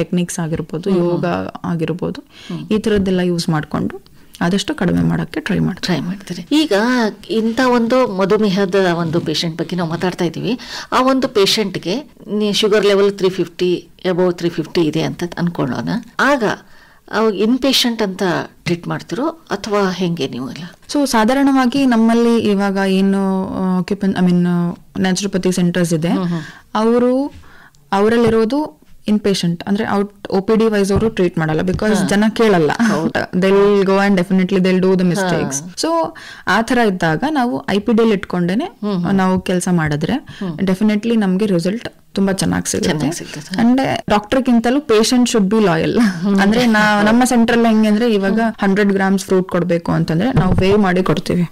ಟೆಕ್ನಿಕ್ಸ್ ಆಗಿರ್ಬೋದು ಯೋಗ ಆಗಿರ್ಬೋದು ಈ ಥರದ್ದೆಲ್ಲ ಯೂಸ್ ಮಾಡಿಕೊಂಡು ಆದಷ್ಟು ಕಡಿಮೆ ಮಾಡೋಕ್ಕೆ ಟ್ರೈ ಮಾಡಿ ಟ್ರೈ ಮಾಡ್ತಾರೆ ಈಗ ಇಂಥ ಒಂದು ಮಧುಮೇಹದ ಒಂದು ಪೇಷಂಟ್ ಬಗ್ಗೆ ನಾವು ಮಾತಾಡ್ತಾ ಇದ್ದೀವಿ ಆ ಒಂದು ಪೇಷಂಟ್ಗೆ sugar level three fifty above three fifty ಇದೆ ಅಂತ ಅನ್ಕೊಳ್ಳೋಣ ಆಗ ಅವಾಗ ಪೇಷಂಟ್ ಅಂತ ಟ್ರೀಟ್ ಮಾಡ್ತಿರೋ ಅಥವಾ ಹೆಂಗೆ ನೀವು ಸೊ ಸಾಧಾರಣವಾಗಿ ನಮ್ಮಲ್ಲಿ ಇವಾಗ ಏನು ಆಕ್ಯುಪನ್ ಐ ಮೀನ್ ನ್ಯಾಚುರೋಪತಿ ಸೆಂಟರ್ಸ್ ಇದೆ ಅವರು ಅವರಲ್ಲಿರೋದು ಇನ್ ಪೇಷಂಟ್ ಅಂದ್ರೆ ಔಟ್ ಒ ಪಿ ವೈಸ್ ಅವರು ಟ್ರೀಟ್ ಮಾಡಲ್ಲ ಬಿಕಾಸ್ ಜನ ಕೇಳಲ್ಲ they'll go and definitely they'll do the mistakes so ಆ ತರ ಇದ್ದಾಗ ನಾವು ಐ ಪಿ ಡಿ ಇಟ್ಕೊಂಡೇನೆ ನಾವು ಕೆಲಸ ಮಾಡಿದ್ರೆ ಡೆಫಿನೆಟ್ಲಿ ನಮಗೆ ರಿಸಲ್ಟ್ ತುಂಬಾ ಚೆನ್ನಾಗಿ ಸಿಗುತ್ತೆ ಅಂದ್ರೆ ಡಾಕ್ಟರ್ ಗಿಂತಲೂ ಪೇಷಂಟ್ ಶುಡ್ ಬಿ ಲಾಯಲ್ ಅಂದ್ರೆ ನಮ್ಮ ಸೆಂಟ್ರಲ್ ಹೆಂಗೆ ಅಂದ್ರೆ ಇವಾಗ ಹಂಡ್ರೆಡ್ ಗ್ರಾಮ್ಸ್ ಫ್ರೂಟ್ ಕೊಡಬೇಕು ಅಂತಂದ್ರೆ ನಾವು ವೇ ಮಾಡಿ ಕೊಡ್ತೀವಿ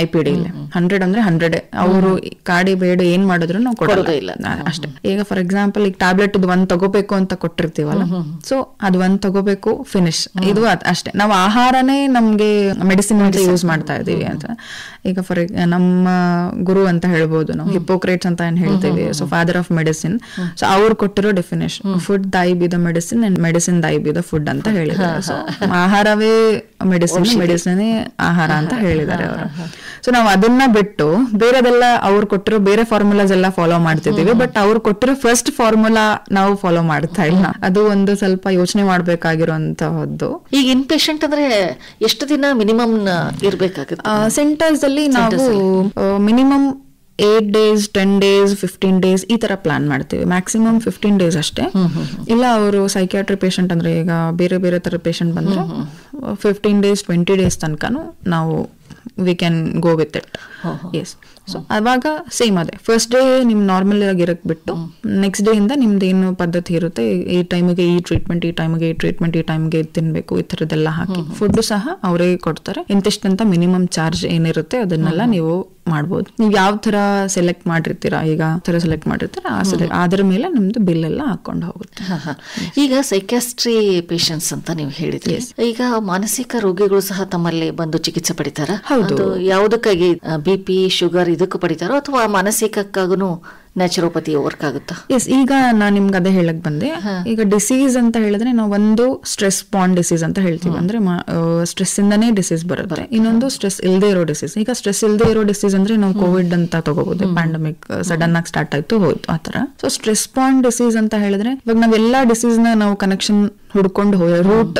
ಐ ಪಿ ಡಿ ಹಂಡ್ರೆಡ್ ಅಂದ್ರೆ ಹಂಡ್ರೆಡ್ ಅವರು ಕಾಡಿ ಬೇಡ ಏನ್ ಮಾಡಿದ್ರು ನಾವು ಕೊಡೋದಿಲ್ಲ ಅಷ್ಟೇ ಈಗ ಫಾರ್ ಎಕ್ಸಾಂಪಲ್ ಈಗ ಟ್ಯಾಬ್ಲೆಟ್ ಒಂದ್ ತಗೋಬೇಕು ಅಂತ ಕೊಟ್ಟಿರ್ತೀವಲ್ಲ ಸೊ ಅದ್ ಒಂದ್ ತಗೋಬೇಕು ಫಿನಿಶ್ ಇದು ಅಷ್ಟೇ ನಾವು ಆಹಾರನೇ ನಮ್ಗೆ ಮೆಡಿಸಿನ್ ಯೂಸ್ ಮಾಡ್ತಾ ಇದೀವಿ ಅಂತ ಈಗ ಫಾರ್ ನಮ್ಮ ಗುರು ಅಂತ ಹೇಳ್ಬೋದು ನಾವು ಹಿಪೋಕ್ರೇಟ್ಸ್ ಅಂತ ಏನ್ ಹೇಳ್ತೀವಿ so father of medicine medicine so ಅವ್ರು ಕೊಟ್ಟಿರೋ definition food thy be medicine and medicine thy be food ಅಂತ ಹೇಳಿದ್ದಾರೆ ಸೊ ಆಹಾರವೇ ಮೆಡಿಸಿನ್ ಮೆಡಿಸಿನ್ ಆಹಾರ ಅಂತ ಹೇಳಿದ್ದಾರೆ ಅವರು ಸೊ ನಾವು ಅದನ್ನ ಬಿಟ್ಟು ಬೇರೆದೆಲ್ಲ ಅವ್ರು ಕೊಟ್ಟಿರೋ ಬೇರೆ ಫಾರ್ಮುಲಾಸ್ ಎಲ್ಲ ಫಾಲೋ ಮಾಡ್ತಿದ್ದೀವಿ ಬಟ್ ಅವ್ರು ಕೊಟ್ಟಿರೋ ಫಸ್ಟ್ ಫಾರ್ಮುಲಾ ನಾವು ಫಾಲೋ ಮಾಡ್ತಾ ಇಲ್ಲ ಅದು ಒಂದು ಸ್ವಲ್ಪ ಯೋಚನೆ ಮಾಡ್ಬೇಕಾಗಿರುವಂತಹದ್ದು ಈಗ ಇನ್ ಪೇಷಂಟ್ ಅಂದ್ರೆ ಎಷ್ಟು ದಿನ ಮಿನಿಮಮ್ ಇರಬೇಕಾಗುತ್ತೆ ಸೆಂಟರ್ಸ್ ಅಲ್ಲಿ ನಾವು minimum eight days ten days fifteen days ಈ ತರ ಪ್ಲಾನ್ ಮಾಡ್ತೀವಿ ಮ್ಯಾಕ್ಸಿಮಮ್ ಫಿಫ್ಟೀನ್ ಡೇಸ್ ಅಷ್ಟೇ ಇಲ್ಲ ಅವರು ಸೈಕ್ಯಾಟ್ರಿ ಪೇಷಂಟ್ ಅಂದ್ರೆ ಈಗ ಬೇರೆ ಬೇರೆ ತರ ಪೇಷಂಟ್ ಬಂದ್ರೆ ಫಿಫ್ಟೀನ್ ಡೇಸ್ ಟ್ವೆಂಟಿ ಡೇಸ್ ತನಕನು ನಾವು we can go with it yes so ಅವಾಗ ಸೇಮ್ ಅದೇ ಫಸ್ಟ್ ಡೇ ನಿಮ್ ನಾರ್ಮಲ್ ಆಗಿ ಬಿಟ್ಟು ನೆಕ್ಸ್ಟ್ ಡೇ ಇಂದ ನಿಮ್ದು ಏನು ಪದ್ಧತಿ ಇರುತ್ತೆ ಈ ಟೈಮ್ಗೆ ಈ ಟ್ರೀಟ್ಮೆಂಟ್ ಈ ಟೈಮ್ಗೆ ಈ ಟ್ರೀಟ್ಮೆಂಟ್ ಈ ಟೈಮ್ಗೆ ತಿನ್ಬೇಕು ಈ ಥರದ್ದೆಲ್ಲ ಹಾಕಿ ಫುಡ್ ಸಹ ಅವರೇ ಕೊಡ್ತಾರೆ ಇಂತಿಷ್ಟಂತ ಮಿನಿಮಮ್ ಚಾರ್ಜ್ ಏನಿರುತ್ತೆ ಅದನ್ನೆಲ್ಲ ನೀವು ಮಾಡ್ಬೋದು ನೀವ್ ಯಾವ ತರ ಸೆಲೆಕ್ಟ್ ಮಾಡಿರ್ತೀರಾ ಈಗ ತರ ಸೆಲೆಕ್ಟ್ ಮಾಡಿರ್ತೀರಾ ಆ ಸೆಲೆಕ್ಟ್ ಅದರ ಮೇಲೆ ನಿಮ್ದು ಬಿಲ್ ಎಲ್ಲ ಹಾಕೊಂಡು ಹೋಗುತ್ತೆ ಈಗ ಸೈಕ್ಯಾಸ್ಟ್ರಿ ಪೇಷಂಟ್ಸ್ ಅಂತ ನೀವು ಹೇಳಿದ್ರಿ ಈಗ ಮಾನಸಿಕ ರೋಗಿಗಳು ಸಹ ತಮ್ಮಲ್ಲಿ ಬಂದು ಚಿಕಿತ್ಸೆ ಪಡಿತಾರ ಹೌದು ಯಾವುದಕ್ಕಾಗಿ ಬಿ ಪಿ ಶುಗರ್ ಇದಕ್ಕೆ ಪಡಿತಾರೋ ಅಥವಾ ಮಾನಸಿಕಕ್ಕಾಗೂ ನ್ಯಾಚುರೋಪತಿ ವರ್ಕ್ ಆಗುತ್ತಾ ಎಸ್ ಈಗ ನಾನು ನಿಮ್ಗೆ ಅದೇ ಹೇಳಕ್ ಬಂದೆ ಈಗ ಡಿಸೀಸ್ ಅಂತ ಹೇಳಿದ್ರೆ ನಾವು ಒಂದು ಸ್ಟ್ರೆಸ್ ಪಾಂಡ್ ಡಿಸೀಸ್ ಅಂತ ಹೇಳ್ತೀವಿ ಅಂದ್ರೆ ಸ್ಟ್ರೆಸ್ ಇಂದನೇ ಡಿಸೀಸ್ ಬರುತ್ತೆ ಇನ್ನೊಂದು ಸ್ಟ್ರೆಸ್ ಇಲ್ಲದೆ ಇರೋ ಡಿಸೀಸ್ ಈಗ ಸ್ಟ್ರೆಸ್ ಇಲ್ಲದೆ ಇರೋ ಡಿಸೀಸ್ ಅಂದ್ರೆ ನಾವು ಕೋವಿಡ್ ಅಂತ ತಗೋಬಹುದು ಪ್ಯಾಂಡಮಿಕ್ ಸಡನ್ ಆಗಿ ಸ್ಟಾರ್ಟ್ ಆಯ್ತು ಹೋಯ್ತು ಆತರ ಸೊ ಸ್ಟ್ರೆಸ್ ಪಾಂಡ್ ಡಿಸೀಸ್ ಅಂತ ಹೇಳಿದ್ರೆ ಇವಾಗ ನಾವೆಲ್ಲಾ ಡಿಸೀಸ್ ನ ನಾವು ಕನೆಕ್ಷನ್ ಹುಡ್ಕೊಂಡು ಹೋಯೋ ರೂಟ್